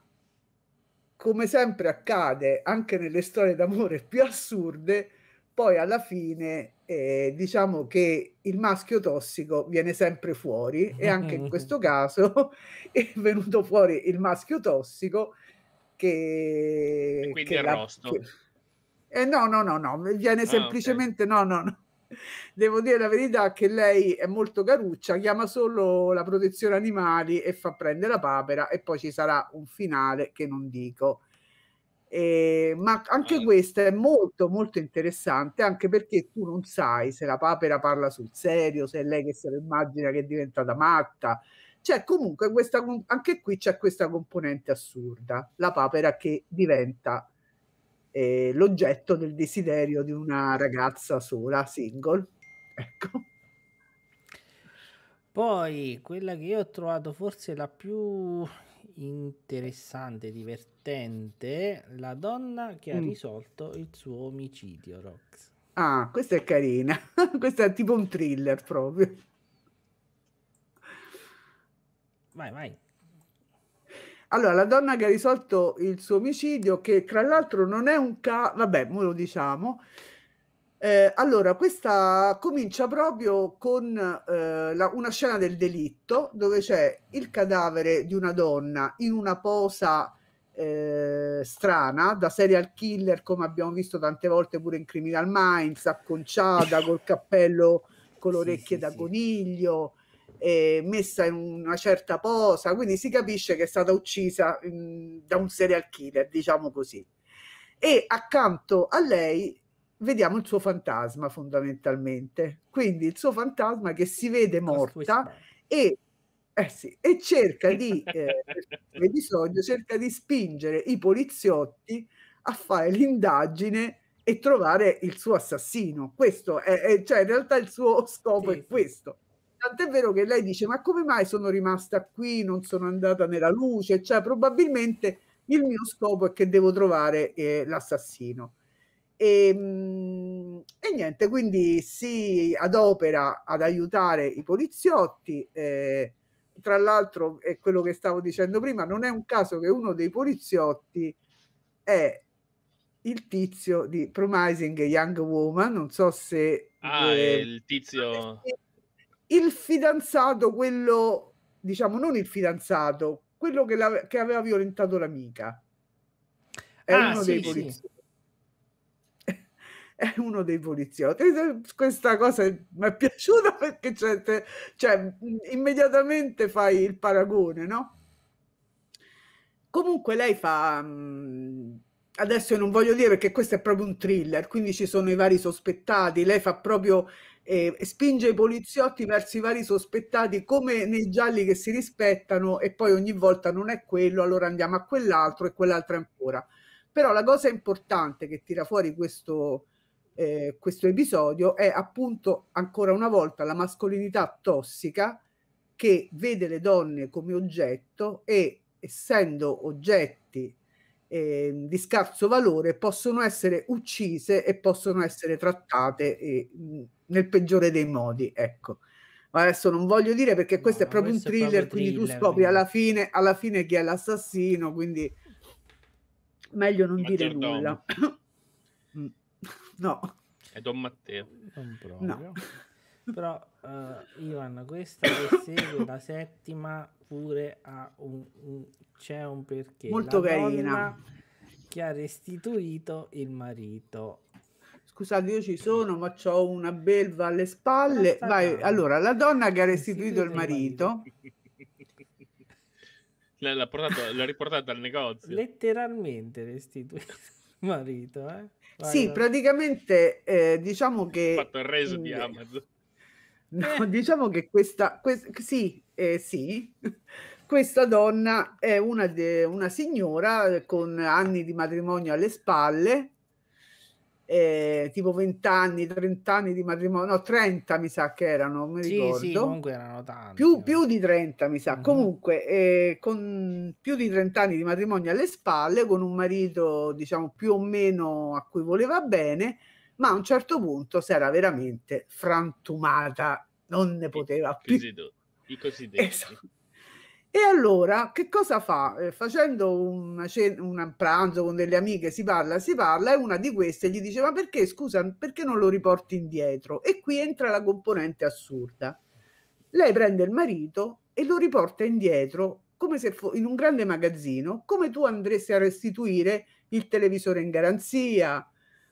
come sempre accade anche nelle storie d'amore più assurde, poi alla fine eh, diciamo che il maschio tossico viene sempre fuori e anche in questo caso è venuto fuori il maschio tossico che... E quindi che è la, rosto. Che, eh, no, no, no, no, viene ah, semplicemente... Okay. No, no, no. Devo dire la verità che lei è molto caruccia, chiama solo la protezione animali e fa prendere la papera e poi ci sarà un finale che non dico. Eh, ma anche eh. questa è molto molto interessante anche perché tu non sai se la papera parla sul serio, se è lei che se lo immagina che è diventata matta. Cioè comunque questa, anche qui c'è questa componente assurda, la papera che diventa eh, l'oggetto del desiderio di una ragazza sola, single. Ecco. Poi quella che io ho trovato forse la più interessante, divertente, la donna che mm. ha risolto il suo omicidio, Rox. Ah, questa è carina, questo è tipo un thriller proprio. Vai, vai. Allora, la donna che ha risolto il suo omicidio, che tra l'altro non è un caso, vabbè, noi lo diciamo, eh, allora, questa comincia proprio con eh, la, una scena del delitto dove c'è il cadavere di una donna in una posa eh, strana da serial killer, come abbiamo visto tante volte pure in Criminal Minds, acconciata col cappello con le orecchie sì, sì, da coniglio, sì. messa in una certa posa, quindi si capisce che è stata uccisa mh, mm, da un serial killer, diciamo così. E accanto a lei vediamo il suo fantasma fondamentalmente. Quindi il suo fantasma che si vede morta e, eh sì, e cerca di, eh, l'episodio cerca di spingere i poliziotti a fare l'indagine e trovare il suo assassino. Questo è, è cioè in realtà il suo scopo sì, è questo. Tant'è vero che lei dice: Ma come mai sono rimasta qui? Non sono andata nella luce? Cioè, probabilmente il mio scopo è che devo trovare eh, l'assassino e, ehm, e, niente, quindi si adopera ad aiutare i poliziotti. Eh, tra l'altro, è quello che stavo dicendo prima, non è un caso che uno dei poliziotti è il tizio di Promising Young Woman, non so se... Ah, eh, il tizio... Il fidanzato, quello, diciamo, non il fidanzato, quello che, che aveva violentato l'amica. È ah, uno sì, dei poliziotti. Sì è uno dei poliziotti. Questa cosa mi è piaciuta perché cioè, te, cioè, immediatamente fai il paragone, no? Comunque lei fa... Mm, adesso io non voglio dire perché questo è proprio un thriller, quindi ci sono i vari sospettati, lei fa proprio... Eh, spinge i poliziotti verso i vari sospettati come nei gialli che si rispettano e poi ogni volta non è quello, allora andiamo a quell'altro e quell'altro ancora. Però la cosa importante che tira fuori questo, eh, questo episodio è appunto ancora una volta la mascolinità tossica che vede le donne come oggetto e essendo oggetti eh, di scarso valore possono essere uccise e possono essere trattate eh, nel peggiore dei modi. Ecco. Ma adesso non voglio dire perché questo no, è proprio questo un thriller, proprio quindi thriller, tu scopri alla fine, alla fine chi è l'assassino, quindi meglio non Maggiordomo. dire certo, nulla. No. È Don Matteo. Non proprio. No. Però uh, Ivan, questa che segue la settima pure ha un, un c'è un perché. Molto la carina. Che ha restituito il marito. Scusate, io ci sono, ma ho una belva alle spalle. Vai, allora, la donna che ha restituito, il marito. Il marito. l'ha, portato, l'ha riportato al negozio. Letteralmente restituito il marito, eh? sì, vai. praticamente eh, diciamo che... Ho fatto il reso di Amazon. No, eh. diciamo che questa... Quest, sì, eh, sì. questa donna è una, de, una signora eh, con anni di matrimonio alle spalle eh, tipo 20 anni, 30 anni di matrimonio, no 30 mi sa che erano, mi sì, ricordo. Sì, comunque erano tanti. Più, eh. più di 30 mi sa, mm-hmm. comunque eh, con più di 30 anni di matrimonio alle spalle, con un marito diciamo più o meno a cui voleva bene, ma a un certo punto si era veramente frantumata, non ne poteva più. I cosiddetti. Esatto e allora che cosa fa? Eh, facendo un, un, pranzo con delle amiche, si parla, si parla, e una di queste gli dice: Ma perché scusa, perché non lo riporti indietro? E qui entra la componente assurda. Lei prende il marito e lo riporta indietro come se fosse in un grande magazzino, come tu andresti a restituire il televisore in garanzia,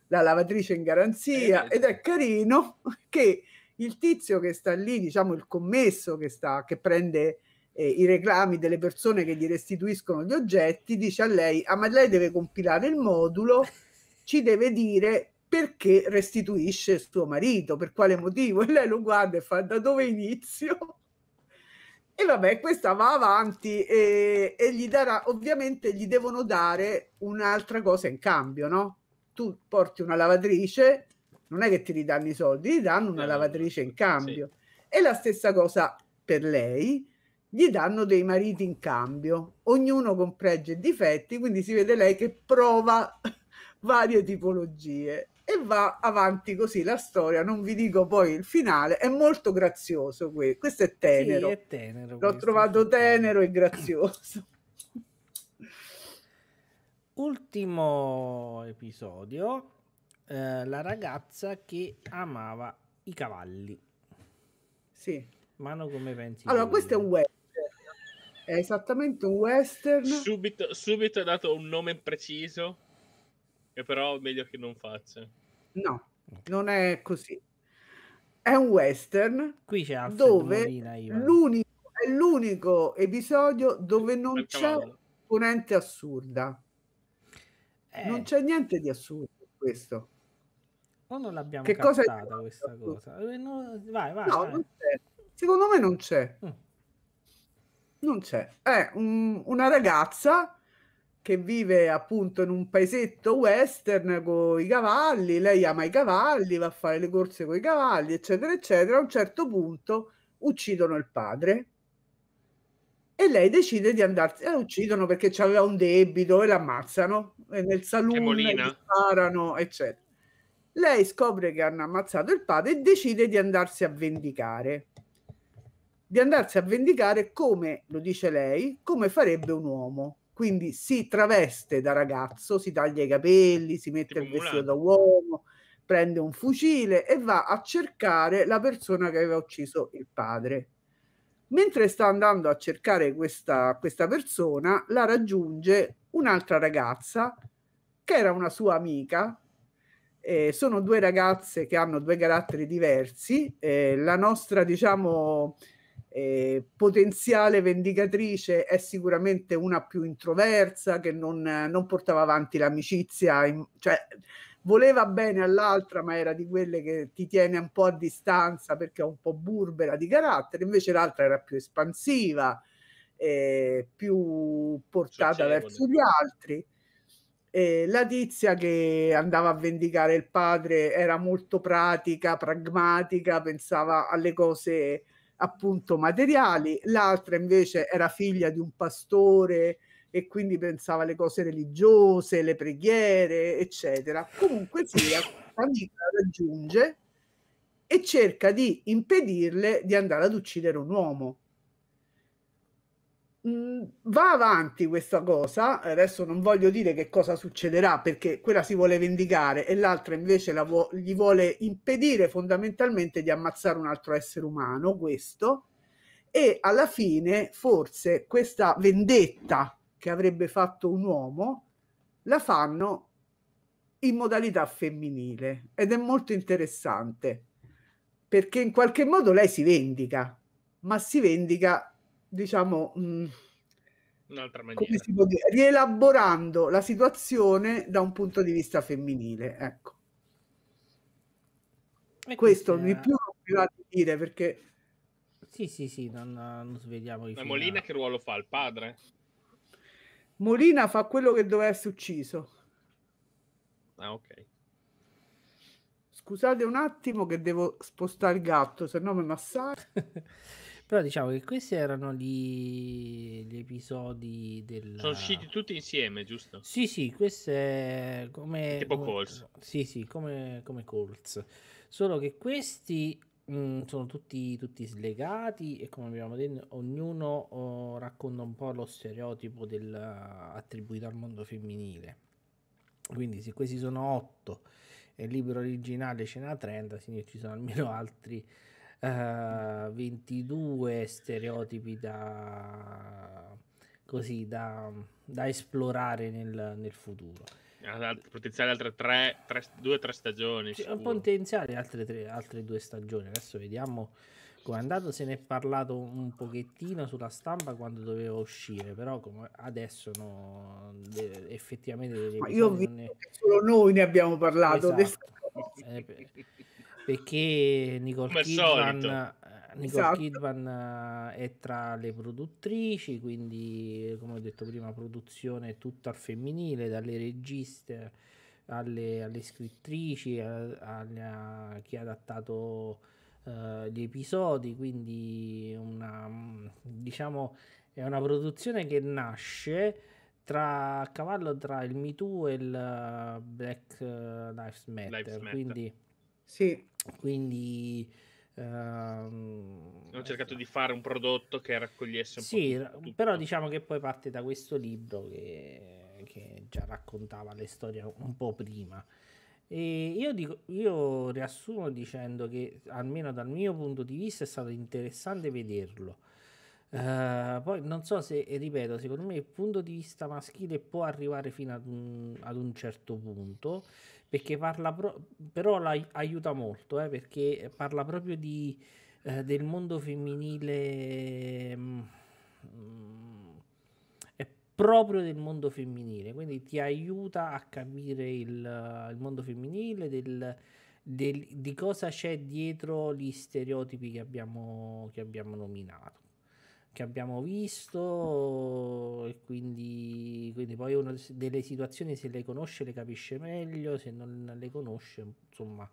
la lavatrice in garanzia. Eh, eh, ed è certo. carino che il tizio che sta lì, diciamo il commesso che, sta, che prende eh, i reclami delle persone che gli restituiscono gli oggetti, dice a lei, ah ma lei deve compilare il modulo, ci deve dire perché restituisce suo marito, per quale motivo, e lei lo guarda e fa da dove inizio? E vabbè, questa va avanti e, e, gli darà, ovviamente gli devono dare un'altra cosa in cambio, no? Tu porti una lavatrice, non è che ti ridanno i soldi, ti danno una eh, lavatrice in cambio. Sì. E la stessa cosa per lei, gli danno dei mariti in cambio, ognuno con pregi e difetti, quindi si vede lei che prova varie tipologie e va avanti così la storia, non vi dico poi il finale, è molto grazioso questo, questo è tenero, sì, è tenero l'ho trovato tenero e grazioso. Ultimo episodio, eh, la ragazza che amava i cavalli. Sì. Mano come pensi? Allora, questo è un web è esattamente un western. Subito, subito è dato un nome preciso, e però meglio che non faccia. No, non è così. È un western Qui c'è Alfred dove Molina, l'unico, è l'unico episodio dove non c'è componente assurda. Eh. Non c'è niente di assurdo in questo. O non l'abbiamo che questa cosa? Eh, no, vai, vai. No, vai. Secondo me non c'è. Mm non c'è. È un, una ragazza che vive appunto in un paesetto western con i cavalli, lei ama i cavalli, va a fare le corse con i cavalli, eccetera, eccetera. A un certo punto uccidono il padre e lei decide di andarsi, la eh, uccidono perché aveva un debito e l'ammazzano e eh, nel salone sparano, eccetera. Lei scopre che hanno ammazzato il padre e decide di andarsi a vendicare di andarsi a vendicare come, lo dice lei, come farebbe un uomo. Quindi si traveste da ragazzo, si taglia i capelli, si mette il vestito da uomo, prende un fucile e va a cercare la persona che aveva ucciso il padre. Mentre sta andando a cercare questa, questa persona, la raggiunge un'altra ragazza che era una sua amica. Eh, sono due ragazze che hanno due caratteri diversi. Eh, la nostra, diciamo, eh, potenziale vendicatrice è sicuramente una più introversa che non, non portava avanti l'amicizia, in, cioè voleva bene all'altra ma era di quelle che ti tiene un po' a distanza perché è un po' burbera di carattere, invece l'altra era più espansiva, eh, più portata Socievole. verso gli altri. Eh, la tizia che andava a vendicare il padre era molto pratica, pragmatica, pensava alle cose appunto materiali, l'altra invece era figlia di un pastore e quindi pensava alle cose religiose, le preghiere, eccetera. Comunque sia, l'amica raggiunge e cerca di impedirle di andare ad uccidere un uomo. Mm, va avanti questa cosa, adesso non voglio dire che cosa succederà perché quella si vuole vendicare e l'altra invece la vo- gli vuole impedire fondamentalmente di ammazzare un altro essere umano, questo, e alla fine forse questa vendetta che avrebbe fatto un uomo la fanno in modalità femminile ed è molto interessante perché in qualche modo lei si vendica, ma si vendica diciamo, mh, mm, come si può dire, rielaborando la situazione da un punto di vista femminile. Ecco. E Questo di più non mi va a dire perché... Sì, sì, sì, non, non svediamo i Ma Molina che ruolo fa? Il padre? Molina fa quello che doveva essere ucciso. Ah, ok. Scusate un attimo che devo spostare il gatto, se no mi massacro. Però diciamo che questi erano gli, gli episodi del... Sono usciti tutti insieme, giusto? Sì, sì, queste come... Tipo Colts. Sì, sì, come, come Colts. Solo che questi mh, mm, sono tutti, tutti, slegati e come abbiamo detto, ognuno oh, racconta un po' lo stereotipo del, attribuito al mondo femminile. Quindi se questi sono 8 e il libro originale ce n'ha 30, significa che ci sono almeno altri uh, eh, 22 stereotipi da, così, da, da esplorare nel, nel futuro potenziale altre tre, tre, due tre stagioni. C'è un potenziale altre, tre, altre due stagioni. Adesso vediamo come è andato. Se ne è parlato un pochettino sulla stampa quando doveva uscire, però adesso no, effettivamente. io ho visto ne... solo noi ne abbiamo parlato. Esatto. Eh, perché Nicole Kidman, eh, Nicole esatto. Kidman eh, è tra le produttrici, quindi come ho detto prima produzione tutta al femminile, dalle registe alle, alle scrittrici, a, a, chi ha adattato uh, gli episodi, quindi una, diciamo è una produzione che nasce tra a cavallo tra il Me Too e il Black Lives Matter, Lives Matter. quindi sì. Quindi... Uh, Ho ehm, cercato di fare un prodotto che raccogliesse un sì, po'. Sì, però diciamo che poi parte da questo libro che, che già raccontava le storie un po' prima. E io, dico, io riassumo dicendo che almeno dal mio punto di vista è stato interessante vederlo. Uh, poi non so se, ripeto, secondo me il punto di vista maschile può arrivare fino ad un, ad un certo punto perché parla pro- però aiuta molto eh, perché parla proprio di, eh, del mondo femminile mh, mm, mm, è proprio del mondo femminile quindi ti aiuta a capire il, il mondo femminile del, del, di cosa c'è dietro gli stereotipi che abbiamo, che abbiamo nominato che abbiamo visto e quindi, quindi poi uno delle situazioni se le conosce le capisce meglio, se non le conosce insomma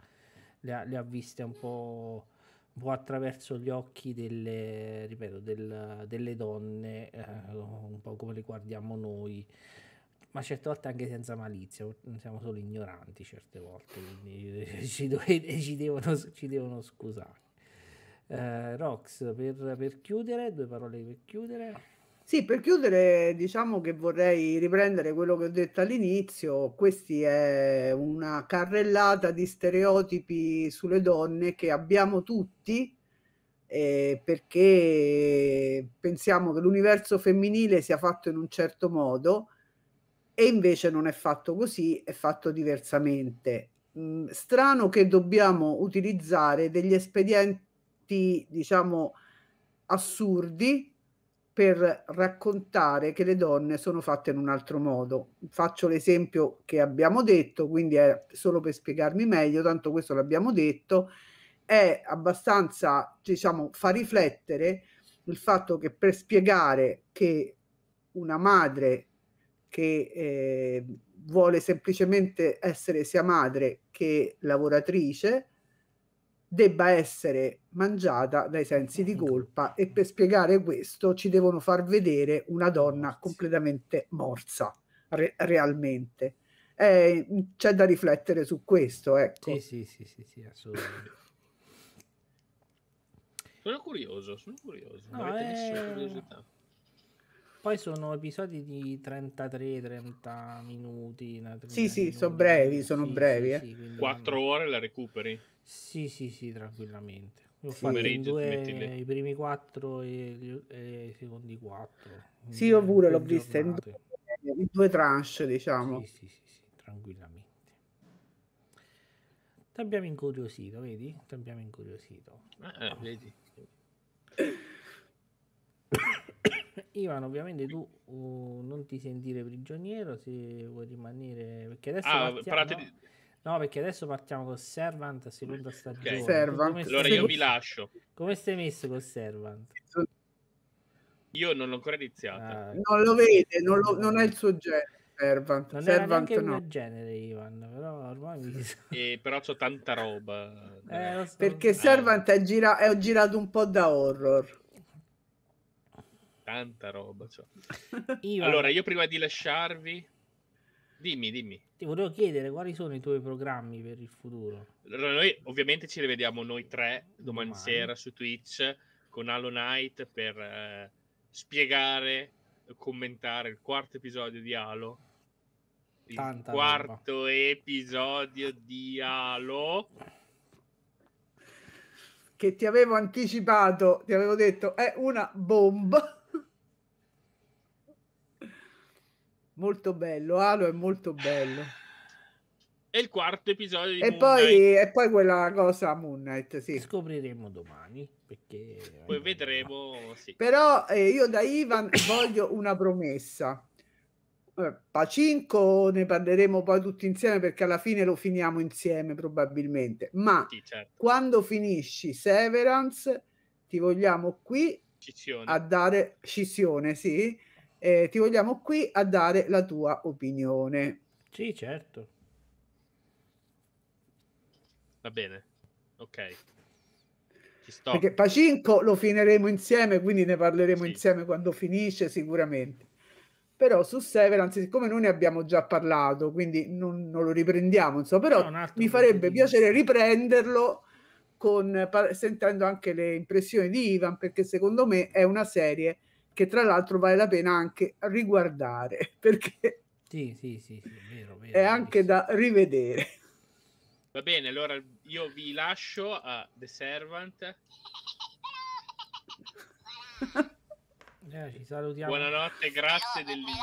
le ha, le ha viste un po', un po', attraverso gli occhi delle, ripeto, del, delle donne, eh, un po' come le guardiamo noi ma certe volte anche senza malizia, siamo solo ignoranti certe volte, quindi ci, do- ci, devono, ci devono scusare. Eh, Rox, per, per chiudere, due parole per chiudere. Sì, per chiudere diciamo che vorrei riprendere quello che ho detto all'inizio, questa è una carrellata di stereotipi sulle donne che abbiamo tutti eh, perché pensiamo che l'universo femminile sia fatto in un certo modo e invece non è fatto così, è fatto diversamente. Mm, strano che dobbiamo utilizzare degli espedienti racconti, diciamo, assurdi per raccontare che le donne sono fatte in un altro modo. Faccio l'esempio che abbiamo detto, quindi è solo per spiegarmi meglio, tanto questo l'abbiamo detto, è abbastanza, diciamo, fa riflettere il fatto che per spiegare che una madre che eh, vuole semplicemente essere sia madre che lavoratrice, debba essere mangiata dai sensi di colpa e per spiegare questo ci devono far vedere una donna completamente morsa re- realmente. Eh, c'è da riflettere su questo, ecco. Sì, sì, sì, sì, sì assolutamente. sono curioso, sono curioso. No, eh... Poi sono episodi di 33-30 minuti. Sì, sì, sono brevi, sono sì, brevi. Sì, eh. quindi... 4 ore la recuperi? Sì, sì, sì, tranquillamente. Ho sì, fatto in due, i primi quattro e, e i secondi quattro. Sì, io pure l'ho vista in due, in due tranche, diciamo. Sì, sì, sì, sì tranquillamente. Ti abbiamo incuriosito, vedi? Ti abbiamo incuriosito. Ah, vedi. Ivan, ovviamente tu uh, non ti sentire prigioniero se vuoi rimanere... Perché adesso... Ah, Marziano... parlate No, perché adesso partiamo con Servant, seconda stagione. Okay. Servant. Allora io mi lascio. Come stai messo con Servant? Io non l'ho ancora iniziato. Ah, non lo vede, non, lo, non, è il suo genere. Servant, non Servant era no. il mio genere, Ivan, però ormai mi... eh, però c'ho tanta roba. Eh, so. Perché ah. Servant è, gira- è girato un po' da horror tanta roba. Cioè. Ivan, allora, io prima di lasciarvi, Dimmi, dimmi. Ti volevo chiedere quali sono i tuoi programmi per il futuro. Allora, noi ovviamente ci rivediamo noi tre domani, domani. sera su Twitch con Halo Knight per eh, spiegare commentare il quarto episodio di Halo. Il Tanta quarto roba. episodio di Halo. Che ti avevo anticipato, ti avevo detto, è una bomba. Molto bello, Alo è molto bello. E il quarto episodio di e poi, E poi quella cosa Moon Knight, sì. Scopriremo domani, perché... Poi vedremo, sì. Però eh, io da Ivan voglio una promessa. Eh, Pacinco ne parleremo poi tutti insieme perché alla fine lo finiamo insieme probabilmente. Ma sì, certo. quando finisci Severance ti vogliamo qui Cicione. a dare scissione, sì, eh, ti vogliamo qui a dare la tua opinione. Sì, certo. Va bene, ok. Ci sto. Perché Pacinco lo finiremo insieme, quindi ne parleremo sì. insieme quando finisce sicuramente. Però su Severance, siccome noi ne abbiamo già parlato, quindi non, non lo riprendiamo, insomma, però mi farebbe piacere riprenderlo con, sentendo anche le impressioni di Ivan, perché secondo me è una serie che tra l'altro vale la pena anche riguardare perché sì, sì, sì, vero, vero, è anche da rivedere. Va bene, allora io vi lascio a The Servant. Eh, ci salutiamo. Buonanotte, grazie dell'invito.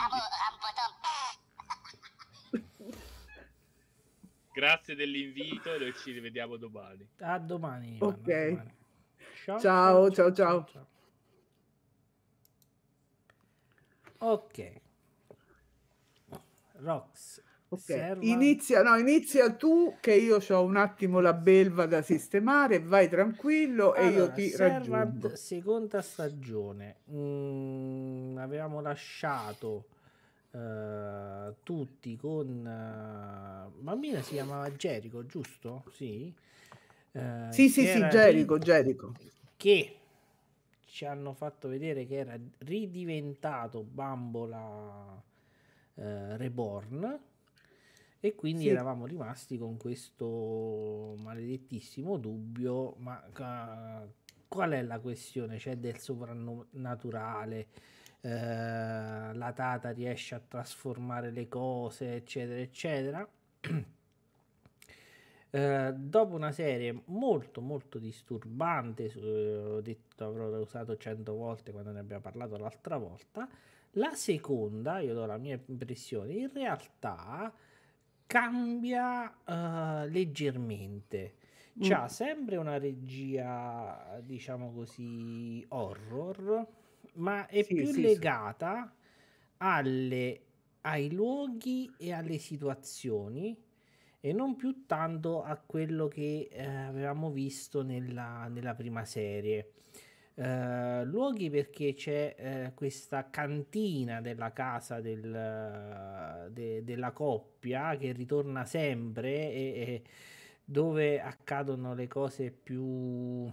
grazie dell'invito, noi ci rivediamo domani. A domani. Ok. Domani. Ciao, ciao, ciao. ciao. ciao. Ok. Rox. Okay. Inizia, no, inizia tu che io ho un attimo la belva da sistemare, vai tranquillo allora, e io ti Servant, raggiungo. Seconda stagione, mm, avevamo lasciato uh, tutti con... Uh, bambina si chiamava Gerico, giusto? Sì, uh, sì, sì, sì, Gerico, Gerico. Che ci hanno fatto vedere che era ridiventato Bambola eh, Reborn e quindi sì. eravamo rimasti con questo maledettissimo dubbio, ma uh, qual è la questione? C'è del sovrannaturale, uh, la tata riesce a trasformare le cose, eccetera, eccetera. Eh, dopo una serie molto molto disturbante, eh, ho detto avrò usato 100 volte quando ne abbiamo parlato l'altra volta, la seconda, io do la mia impressione, in realtà cambia uh, leggermente. C'ha mm. sempre una regia, diciamo così, horror, ma è sì, più sì, legata sì. Alle, ai luoghi e alle situazioni e non più tanto a quello che eh, avevamo visto nella, nella prima serie. Eh, luoghi perché c'è eh, questa cantina della casa del, de, della coppia che ritorna sempre e, e dove accadono le cose più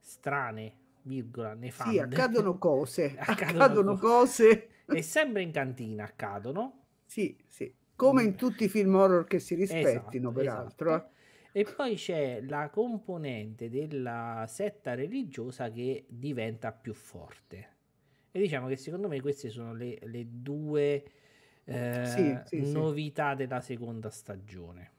strane, virgola, nefande. Sì, accadono cose, accadono, accadono cose. E sempre in cantina accadono. Sì, sì come mm. in tutti i film horror che si rispettino, esatto, peraltro. Esatto. Eh. E poi c'è la componente della setta religiosa che diventa più forte. E diciamo che secondo me queste sono le, le due eh, sì, sì, novità sì. della seconda stagione.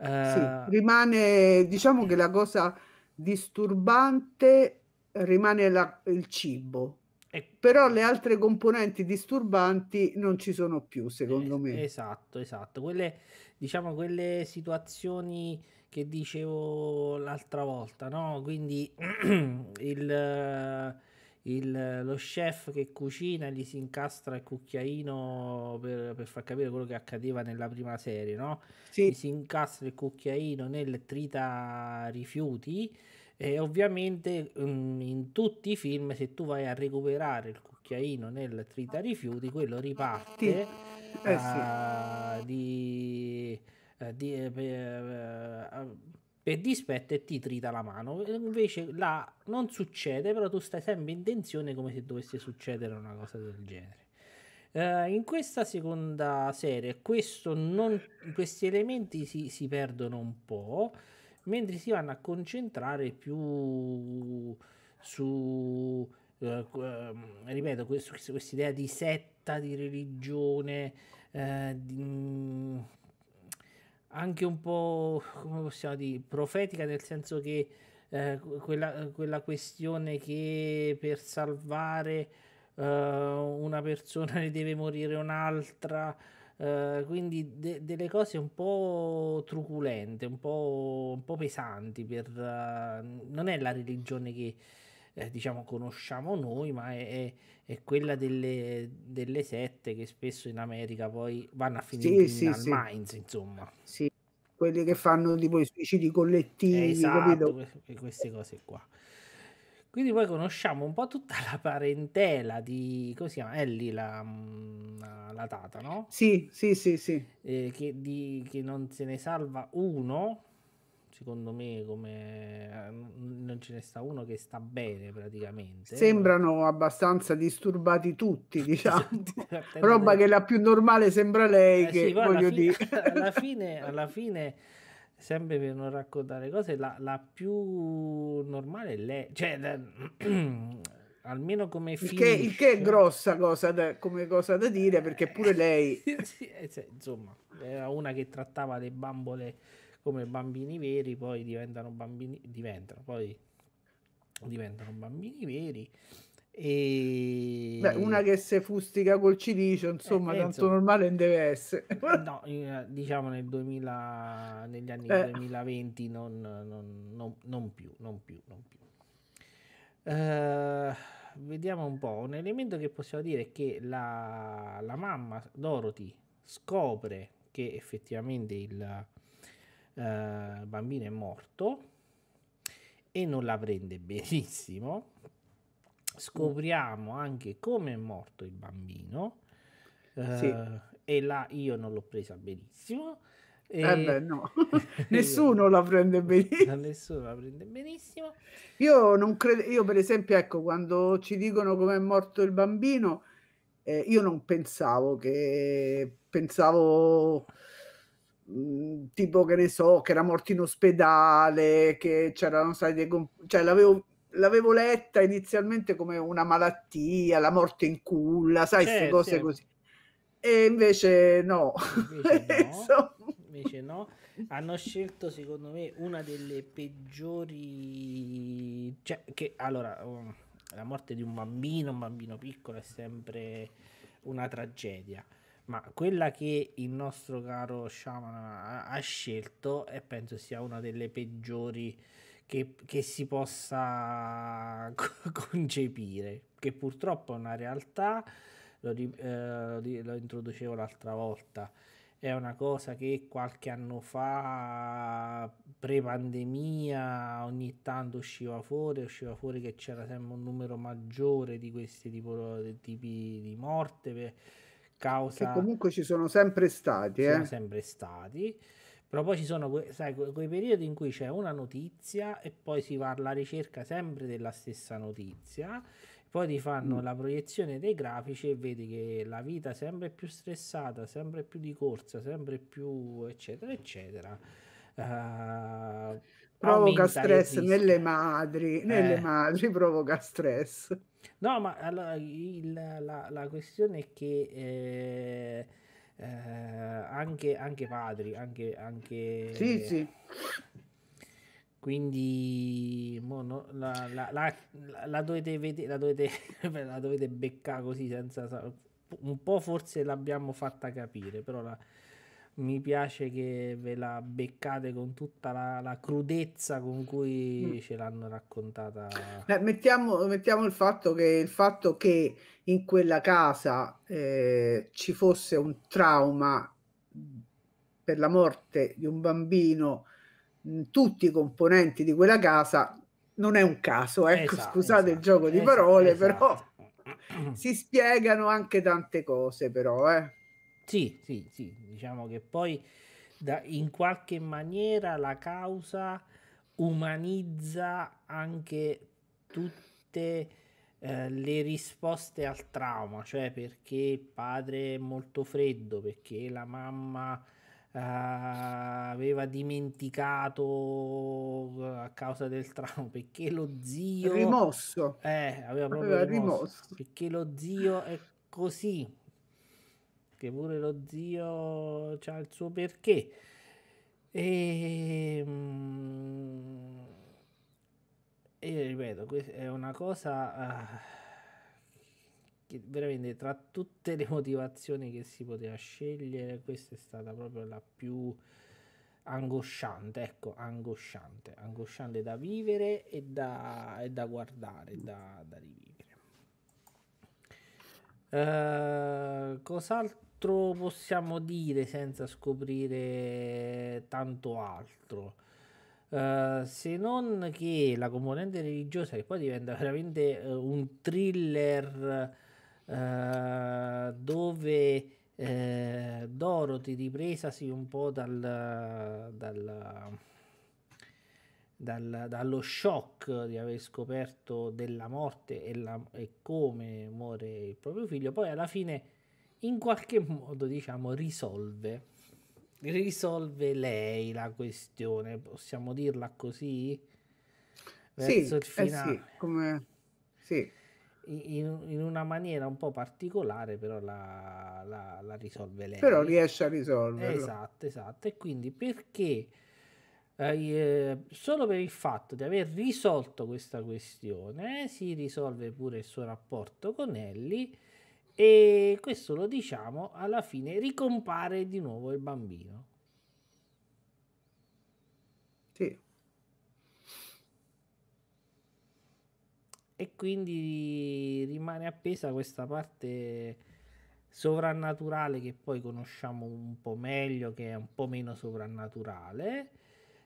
Uh, rimane, diciamo eh. che la cosa disturbante rimane la, il cibo, però le altre componenti disturbanti non ci sono più, secondo eh, me. Esatto, esatto. Quelle, diciamo, quelle situazioni che dicevo l'altra volta, no? Quindi il, il, lo chef che cucina gli si incastra il cucchiaino per, per, far capire quello che accadeva nella prima serie, no? Sì. Gli si incastra il cucchiaino nel trita rifiuti e ovviamente mm, in tutti i film, se tu vai a recuperare il cucchiaino nel trita rifiuti, quello riparte sì. Eh, a, sì. Ah, di, eh, di, eh, per, eh, ah, per, dispetto e ti trita la mano. Invece là non succede, però tu stai sempre in tensione come se dovesse succedere una cosa del genere. Uh, in questa seconda serie non, questi elementi si, si perdono un po' mentre si vanno a concentrare più su, eh, ehm, ripeto, questa idea di setta, di religione, eh, di, mm, anche un po', come possiamo dire, profetica, nel senso che eh, quella, quella, questione che per salvare eh, una persona ne deve morire un'altra, eh, quindi de- delle cose un po' truculente, un po', un po pesanti. Per, uh, non è la religione che eh, diciamo conosciamo noi, ma è, è, è quella delle, delle, sette che spesso in America poi vanno a finire sì, in sì, sì. Mines, insomma. Sì, quelli che fanno tipo i suicidi collettivi, eh, esatto, que- queste cose qua. Quindi poi conosciamo un po' tutta la parentela di, come si chiama, Ellie la, mm, la tata, no? Sì, sì, sì, sì. Eh, che, di, che non se ne salva uno, secondo me come eh, non ce ne sta uno che sta bene praticamente sembrano abbastanza disturbati tutti diciamo roba che la più normale sembra lei eh, che sì, voglio alla fine, dire alla fine, alla fine sempre per non raccontare cose, la, la più normale è lei, cioè da, almeno come film. Il, il, che è grossa cosa da, come cosa da dire, eh, perché pure lei... Eh, sì, insomma, era una che trattava le bambole come bambini veri, poi diventano bambini, diventano, poi diventano bambini veri e... Beh, una che se fustica col cilicio, insomma, eh, tanto insomma. normale non deve essere. no, eh, diciamo nel 2000, negli anni eh. 2020 non, non, non, non, più, non più, non più. Uh, vediamo un po', un elemento che possiamo dire è che la, la mamma Dorothy scopre che effettivamente il uh, bambino è morto e non la prende benissimo Mm. scopriamo anche come è morto il bambino. Sì. Eh, e là io non l'ho presa benissimo. E... Eh beh, no. nessuno la prende benissimo. Nessuno la prende benissimo. Io non credo, io per esempio, ecco, quando ci dicono come è morto il bambino, eh, io non pensavo che pensavo mm, tipo che ne so che era morto in ospedale che c'erano stati dei comp- cioè l'avevo l'avevo letta inizialmente come una malattia, la morte in culla, sai, queste certo, cose certo. così. E invece no. Invece no. invece no. Hanno scelto, secondo me, una delle peggiori... Cioè, che, allora, um, la morte di un bambino, un bambino piccolo, è sempre una tragedia. Ma quella che il nostro caro Shaman ha, ha scelto, e penso sia una delle peggiori che, che si possa concepire, che purtroppo è una realtà, lo, eh, lo introducevo l'altra volta, è una cosa che qualche anno fa, pre-pandemia, ogni tanto usciva fuori, usciva fuori che c'era sempre un numero maggiore di questi tipo, tipi di morte per causa... Che comunque ci sono sempre stati, eh? Sono sempre stati. Però poi ci sono sai, quei periodi in cui c'è una notizia e poi si va alla ricerca sempre della stessa notizia, poi ti fanno mm. la proiezione dei grafici e vedi che la vita sempre più stressata, sempre più di corsa, sempre più eccetera eccetera. Uh, provoca stress nelle madri, nelle eh. madri provoca stress. No, ma allora il, la, la, questione è che eh, eh, anche, anche, padri, anche... anche... Sì, sì. Quindi mo, no, la, la, la, la, dovete vedere, la dovete, la dovete beccare così senza... Un po' forse l'abbiamo fatta capire, però la, mi piace che ve la beccate con tutta la, la crudezza con cui mm. ce l'hanno raccontata. Eh, mettiamo, mettiamo il, fatto che, il fatto che in quella casa eh, ci fosse un trauma per la morte di un bambino, mm, tutti i componenti di quella casa, non è un caso, ecco, esatto, scusate esatto, il gioco di esatto, parole, però si spiegano anche tante cose, però, eh. Sì, sì, sì, diciamo che poi da, in qualche maniera la causa umanizza anche tutte eh, le risposte al trauma, cioè perché il padre è molto freddo, perché la mamma eh, aveva dimenticato eh, a causa del trauma, perché lo zio... Rimosso. Eh, aveva proprio aveva rimosso, rimosso. Perché lo zio è così, che pure lo zio ha il suo perché. E, ehm, e ripeto, questa è una cosa eh, che veramente tra tutte le motivazioni che si poteva scegliere, questa è stata proprio la più angosciante, ecco, angosciante, angosciante da vivere e da, e da guardare, da, da rivivere. Uh, eh, cos'altro? altro possiamo dire senza scoprire tanto altro? Uh, se non che la componente religiosa che poi diventa veramente uh, un thriller uh, dove Dorothy ripresasi un po' dal, dal, dal, dallo shock di aver scoperto della morte e, la, e come muore il proprio figlio poi alla fine in qualche modo, diciamo, risolve, risolve lei la questione, possiamo dirla così? Verso sì, il finale. Eh sì, come... sì. In, in, una maniera un po' particolare, però la, la, la risolve lei. Però riesce a risolvere Esatto, esatto. E quindi perché eh, eh, solo per il fatto di aver risolto questa questione si risolve pure il suo rapporto con Ellie e questo lo diciamo alla fine, ricompare di nuovo il bambino. Sì. E quindi rimane appesa questa parte sovrannaturale che poi conosciamo un po' meglio, che è un po' meno sovrannaturale.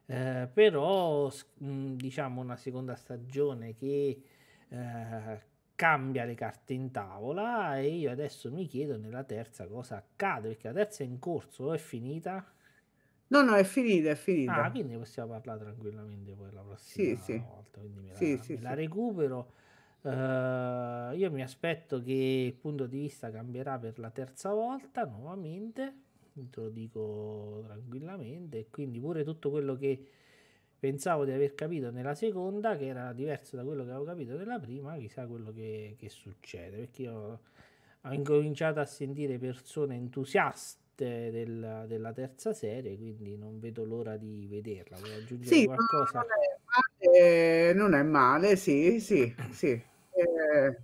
Eh, però diciamo una seconda stagione che eh, cambia le carte in tavola e io adesso mi chiedo nella terza cosa accade, perché la terza è in corso, è finita? No, no, è finita, è finita. Ah, quindi possiamo parlare tranquillamente poi la prossima sì, sì. volta, quindi me la, sì, me la recupero. Uh, io mi aspetto che il punto di vista cambierà per la terza volta nuovamente, te lo dico tranquillamente, quindi pure tutto quello che pensavo di aver capito nella seconda che era diverso da quello che avevo capito nella prima, chissà quello che, che succede, perché io ho incominciato a sentire persone entusiaste del, della terza serie, quindi non vedo l'ora di vederla. Vuoi aggiungere sì, qualcosa? Non è male, non è male sì, sì, sì. Eh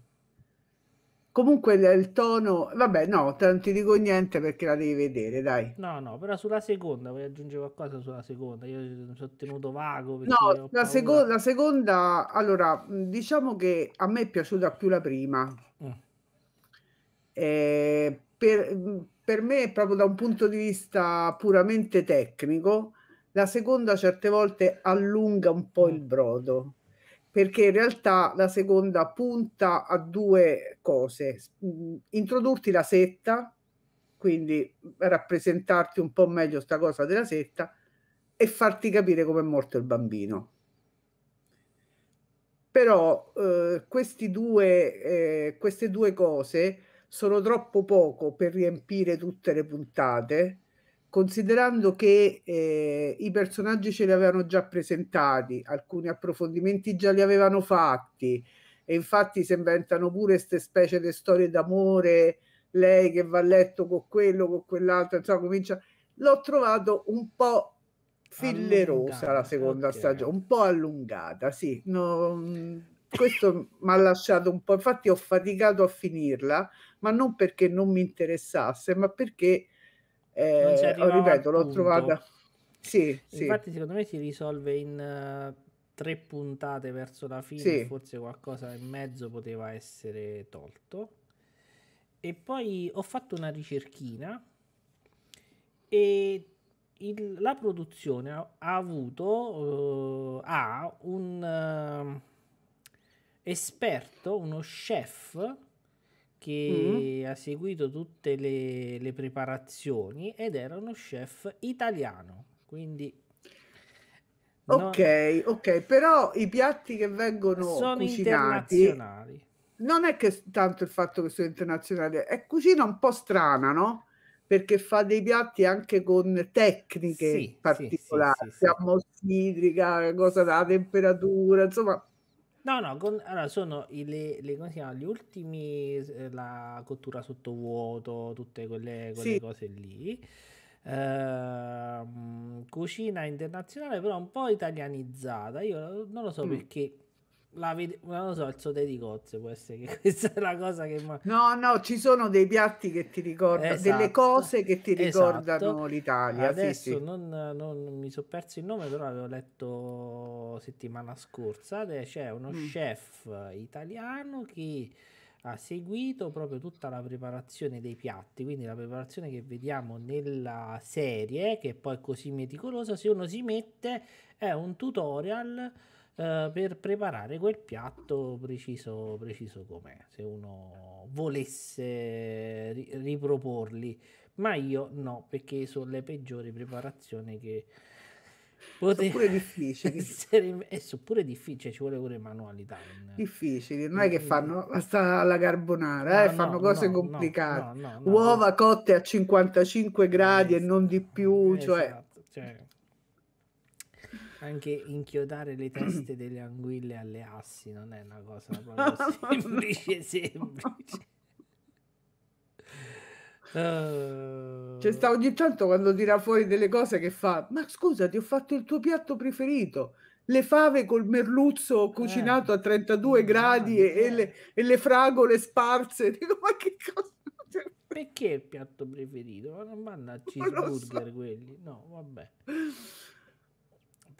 Comunque il, tono, vabbè, no, non ti dico niente perché la devi vedere, dai. No, no, però sulla seconda, vuoi aggiungere qualcosa sulla seconda, io mi sono tenuto vago. No, la, seco- la, seconda, allora, diciamo che a me è piaciuta più la prima. Mm. Eh, per, per me, proprio da un punto di vista puramente tecnico, la seconda certe volte allunga un po' mm. il brodo perché in realtà la seconda punta a due cose. Mm, introdurti la setta, quindi rappresentarti un po' meglio questa cosa della setta e farti capire come è morto il bambino. Però eh, due, eh, queste due cose sono troppo poco per riempire tutte le puntate considerando che eh, i personaggi ce li avevano già presentati, alcuni approfondimenti già li avevano fatti e infatti si inventano pure queste specie di storie d'amore, lei che va a letto con quello, con quell'altro, insomma comincia... L'ho trovato un po' fillerosa allungata, la seconda okay. stagione, un po' allungata, sì. No, questo mi ha lasciato un po', infatti ho faticato a finirla, ma non perché non mi interessasse, ma perché eh, ripeto, l'ho trovata. Sì, sì. Infatti, secondo me si risolve in uh, tre puntate verso la fine, sì. forse qualcosa in mezzo poteva essere tolto. E poi ho fatto una ricerchina e il, la produzione ha, ha avuto uh, ha un uh, esperto, uno chef Mm. che mm. ha seguito tutte le, le, preparazioni ed era uno chef italiano. Quindi. Ok, no, ok, però i piatti che vengono sono cucinati internazionali. Non è che tanto il fatto che sono internazionali, è cucina un po' strana, no? Perché fa dei piatti anche con tecniche sì, particolari, sì, sì, sì, sì. cosa da temperatura, insomma, No, no, con, allora sono i, le, le, come si chiama, gli ultimi, eh, la cottura sotto vuoto, tutte quelle, quelle sì. cose lì. Eh, cucina internazionale, però un po' italianizzata. Io non lo so mm. perché la vede... non lo so, il sote di cozze può essere che questa è la cosa che... No, no, ci sono dei piatti che ti ricordano, esatto. delle cose che ti esatto. ricordano esatto. l'Italia. Adesso sì, sì. Non, non, mi sono perso il nome, però l'avevo letto settimana scorsa, c'è uno mm. chef italiano che ha seguito proprio tutta la preparazione dei piatti, quindi la preparazione che vediamo nella serie, che è poi così meticolosa, se uno si mette è un tutorial eh, per preparare quel piatto preciso, preciso com'è, se uno volesse ri- riproporli. Ma io no, perché sono le peggiori preparazioni che poteva pure difficili. Essere, e sono pure difficili, ci vuole pure manualità. In... Difficili, non è che fanno sta alla carbonara, eh, no, fanno no, cose no, complicate. Uova cotte a 55 gradi esatto, e non di più, eh, cioè... Esatto, cioè anche inchiodare le teste delle anguille alle assi non è una cosa semplice, semplice. Uh... C'è sta ogni tanto quando tira fuori delle cose che fa, ma scusa, ti ho fatto il tuo piatto preferito. Le fave col merluzzo eh. cucinato eh. a 32 eh. Mm, gradi eh. E, le, e, le, fragole sparse. Dico, ma che cosa? Perché il piatto preferito? Ma Non vanno a cheeseburger so. quelli. No, vabbè.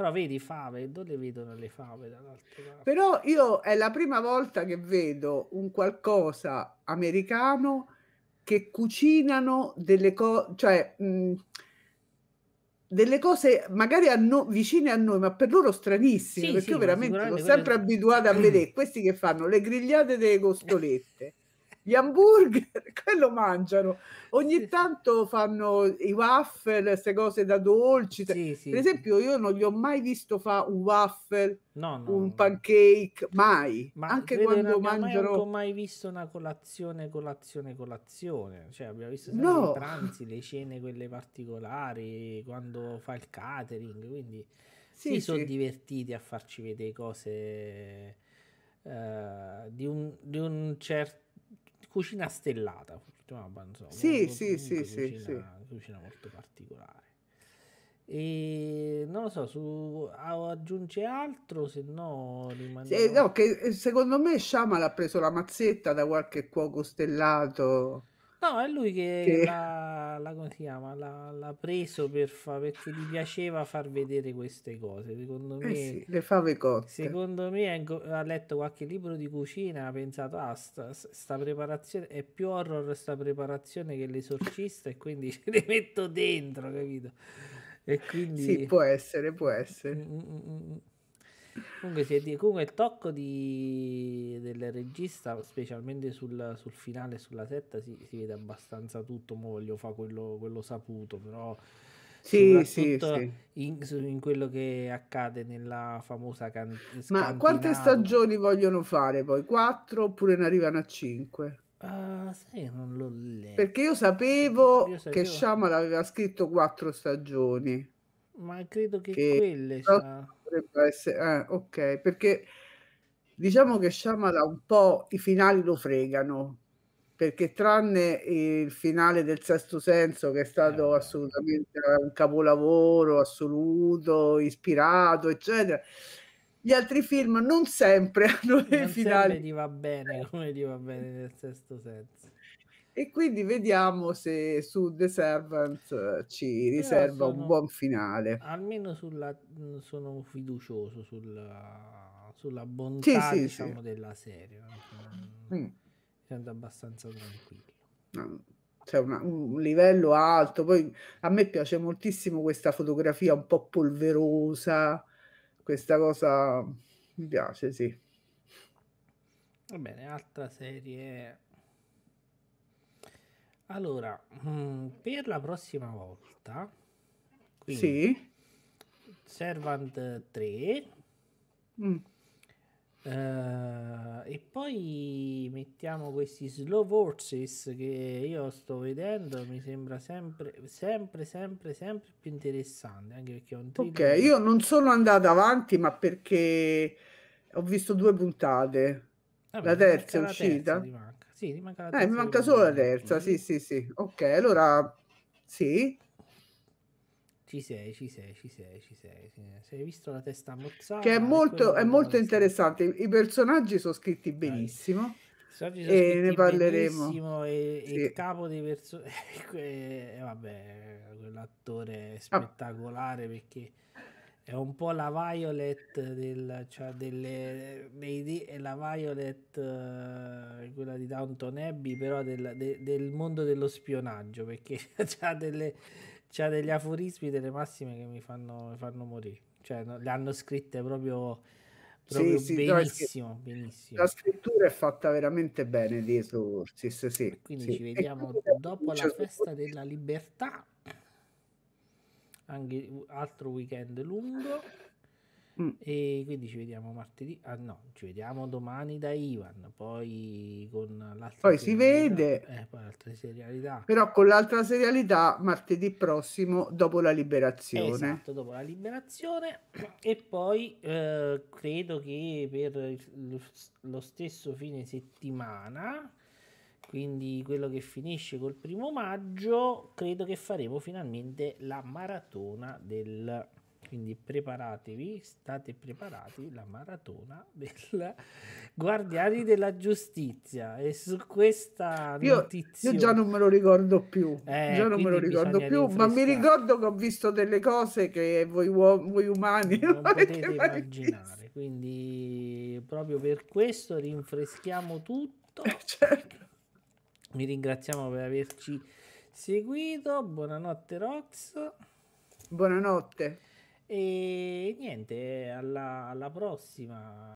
Però vedi fave, dove vedono le fave dall'altra Però io è la prima volta che vedo un qualcosa americano che cucinano delle cose, cioè mh, mm, delle cose magari a no- vicine a noi, ma per loro stranissime, sì, perché sì, io veramente sono sempre quelle... abituata a vedere questi che fanno le grigliate delle costolette gli hamburger, quello mangiano. Ogni tanto fanno i waffle, queste cose da dolci. Sì, sì, per esempio, io non li ho mai visto fare un waffle, no, no, un pancake, mai. Ma Anche quando non mangiano. Non ho mai visto una colazione, colazione, colazione. Cioè, abbiamo visto sempre no. i pranzi, le cene, quelle particolari, quando fa il catering. Quindi sì, si sono divertiti a farci vedere cose. Uh, di, un, di un certo cucina stellata. So, sì, sì, sì, cucina, sì, Cucina molto particolare. E non lo so, su, aggiunge altro, se no rimane... no, eh, secondo me Sciamal l'ha preso la mazzetta da qualche cuoco stellato. No, è lui che, che... La, la, come si chiama? La, l'ha preso per fa, perché gli piaceva far vedere queste cose. Secondo eh me, eh sì, le fave cotte. Secondo me ha letto qualche libro di cucina, ha pensato, ah, sta, sta preparazione è più horror sta preparazione che l'esorcista e quindi ce le metto dentro, capito? E quindi... Sì, può essere, può essere. Mm-mm comunque, si è, di, comunque il tocco di, del regista, specialmente sul, sul finale, sulla setta, si, si vede abbastanza tutto. Mo voglio fare quello, quello saputo, però sì, sì, sì. In, in, quello che accade nella famosa cantina. Ma quante stagioni vogliono fare poi? Quattro oppure ne arrivano a cinque? Uh, sai, non l'ho letto. Perché io sapevo, io sapevo... che Shyamalan aveva scritto quattro stagioni. Ma credo che, che... quelle... Cioè potrebbe essere, eh, ok, perché diciamo che Shyamala un po' i finali lo fregano, perché tranne il finale del Sesto Senso che è stato eh. assolutamente un capolavoro assoluto, ispirato, eccetera, gli altri film non sempre hanno non dei finali. Sempre gli va bene, come ti va bene nel Sesto Senso. E quindi vediamo se su The Servant eh, ci riserva sono, un buon finale. Almeno sulla, mm, sono fiducioso sulla, sulla bontà sì, sì, diciamo, sì. della serie. Mm. Sento abbastanza tranquillo. C'è una, un livello alto. Poi a me piace moltissimo questa fotografia un po' polverosa. Questa cosa mi piace, sì. Va bene, altra serie allora, mm, per la prossima volta, quindi sì. Servant 3 mm. eh, e poi mettiamo questi slow forces che io sto vedendo, mi sembra sempre, sempre, sempre, sempre più interessante, anche perché è un thriller. Ok, io non sono andato avanti, ma perché ho visto due puntate. Vabbè, la terza è uscita. Terza sì, manca la eh, terza. Eh, mi manca solo la terza, sì, sì, sì. Ok, allora sì. Ci sei, ci sei, ci sei, ci sei. Se hai visto la testa ammozzata. Che è molto, è molto interessante. I personaggi sono scritti benissimo. Dai. e ne parleremo. E, sì. il capo dei personaggi, eh, vabbè, quell'attore ah. spettacolare ah. perché è un po' la Violet del, cioè delle, dei, è la Violet uh, quella di Downton Abbey però del, de, del mondo dello spionaggio perché ha degli aforismi delle massime che mi fanno, mi fanno morire cioè no, le hanno scritte proprio, proprio sì, benissimo, sì, benissimo, la scrittura è fatta veramente bene dietro Ursis sì, quindi ci vediamo dopo la festa della libertà anche altro weekend lungo. Mm. E quindi ci vediamo martedì. Ah no, ci vediamo domani da Ivan. Poi con l'altra poi si vede. Eh, poi Però con l'altra serialità martedì prossimo dopo la liberazione. Esatto, dopo la liberazione. E poi eh, credo che per lo stesso fine settimana quindi quello che finisce col primo maggio, credo che faremo finalmente la maratona del... Quindi preparatevi, state preparati la maratona del Guardiani della Giustizia. E su questa notizia... Io, io già non me lo ricordo più, eh, già non me lo ricordo più, ma mi ricordo che ho visto delle cose che voi, voi umani non, non potete immaginare. Quindi proprio per questo rinfreschiamo tutto. Eh, certo vi ringraziamo per averci seguito. Buonanotte Rox. Buonanotte. E niente, alla, alla prossima.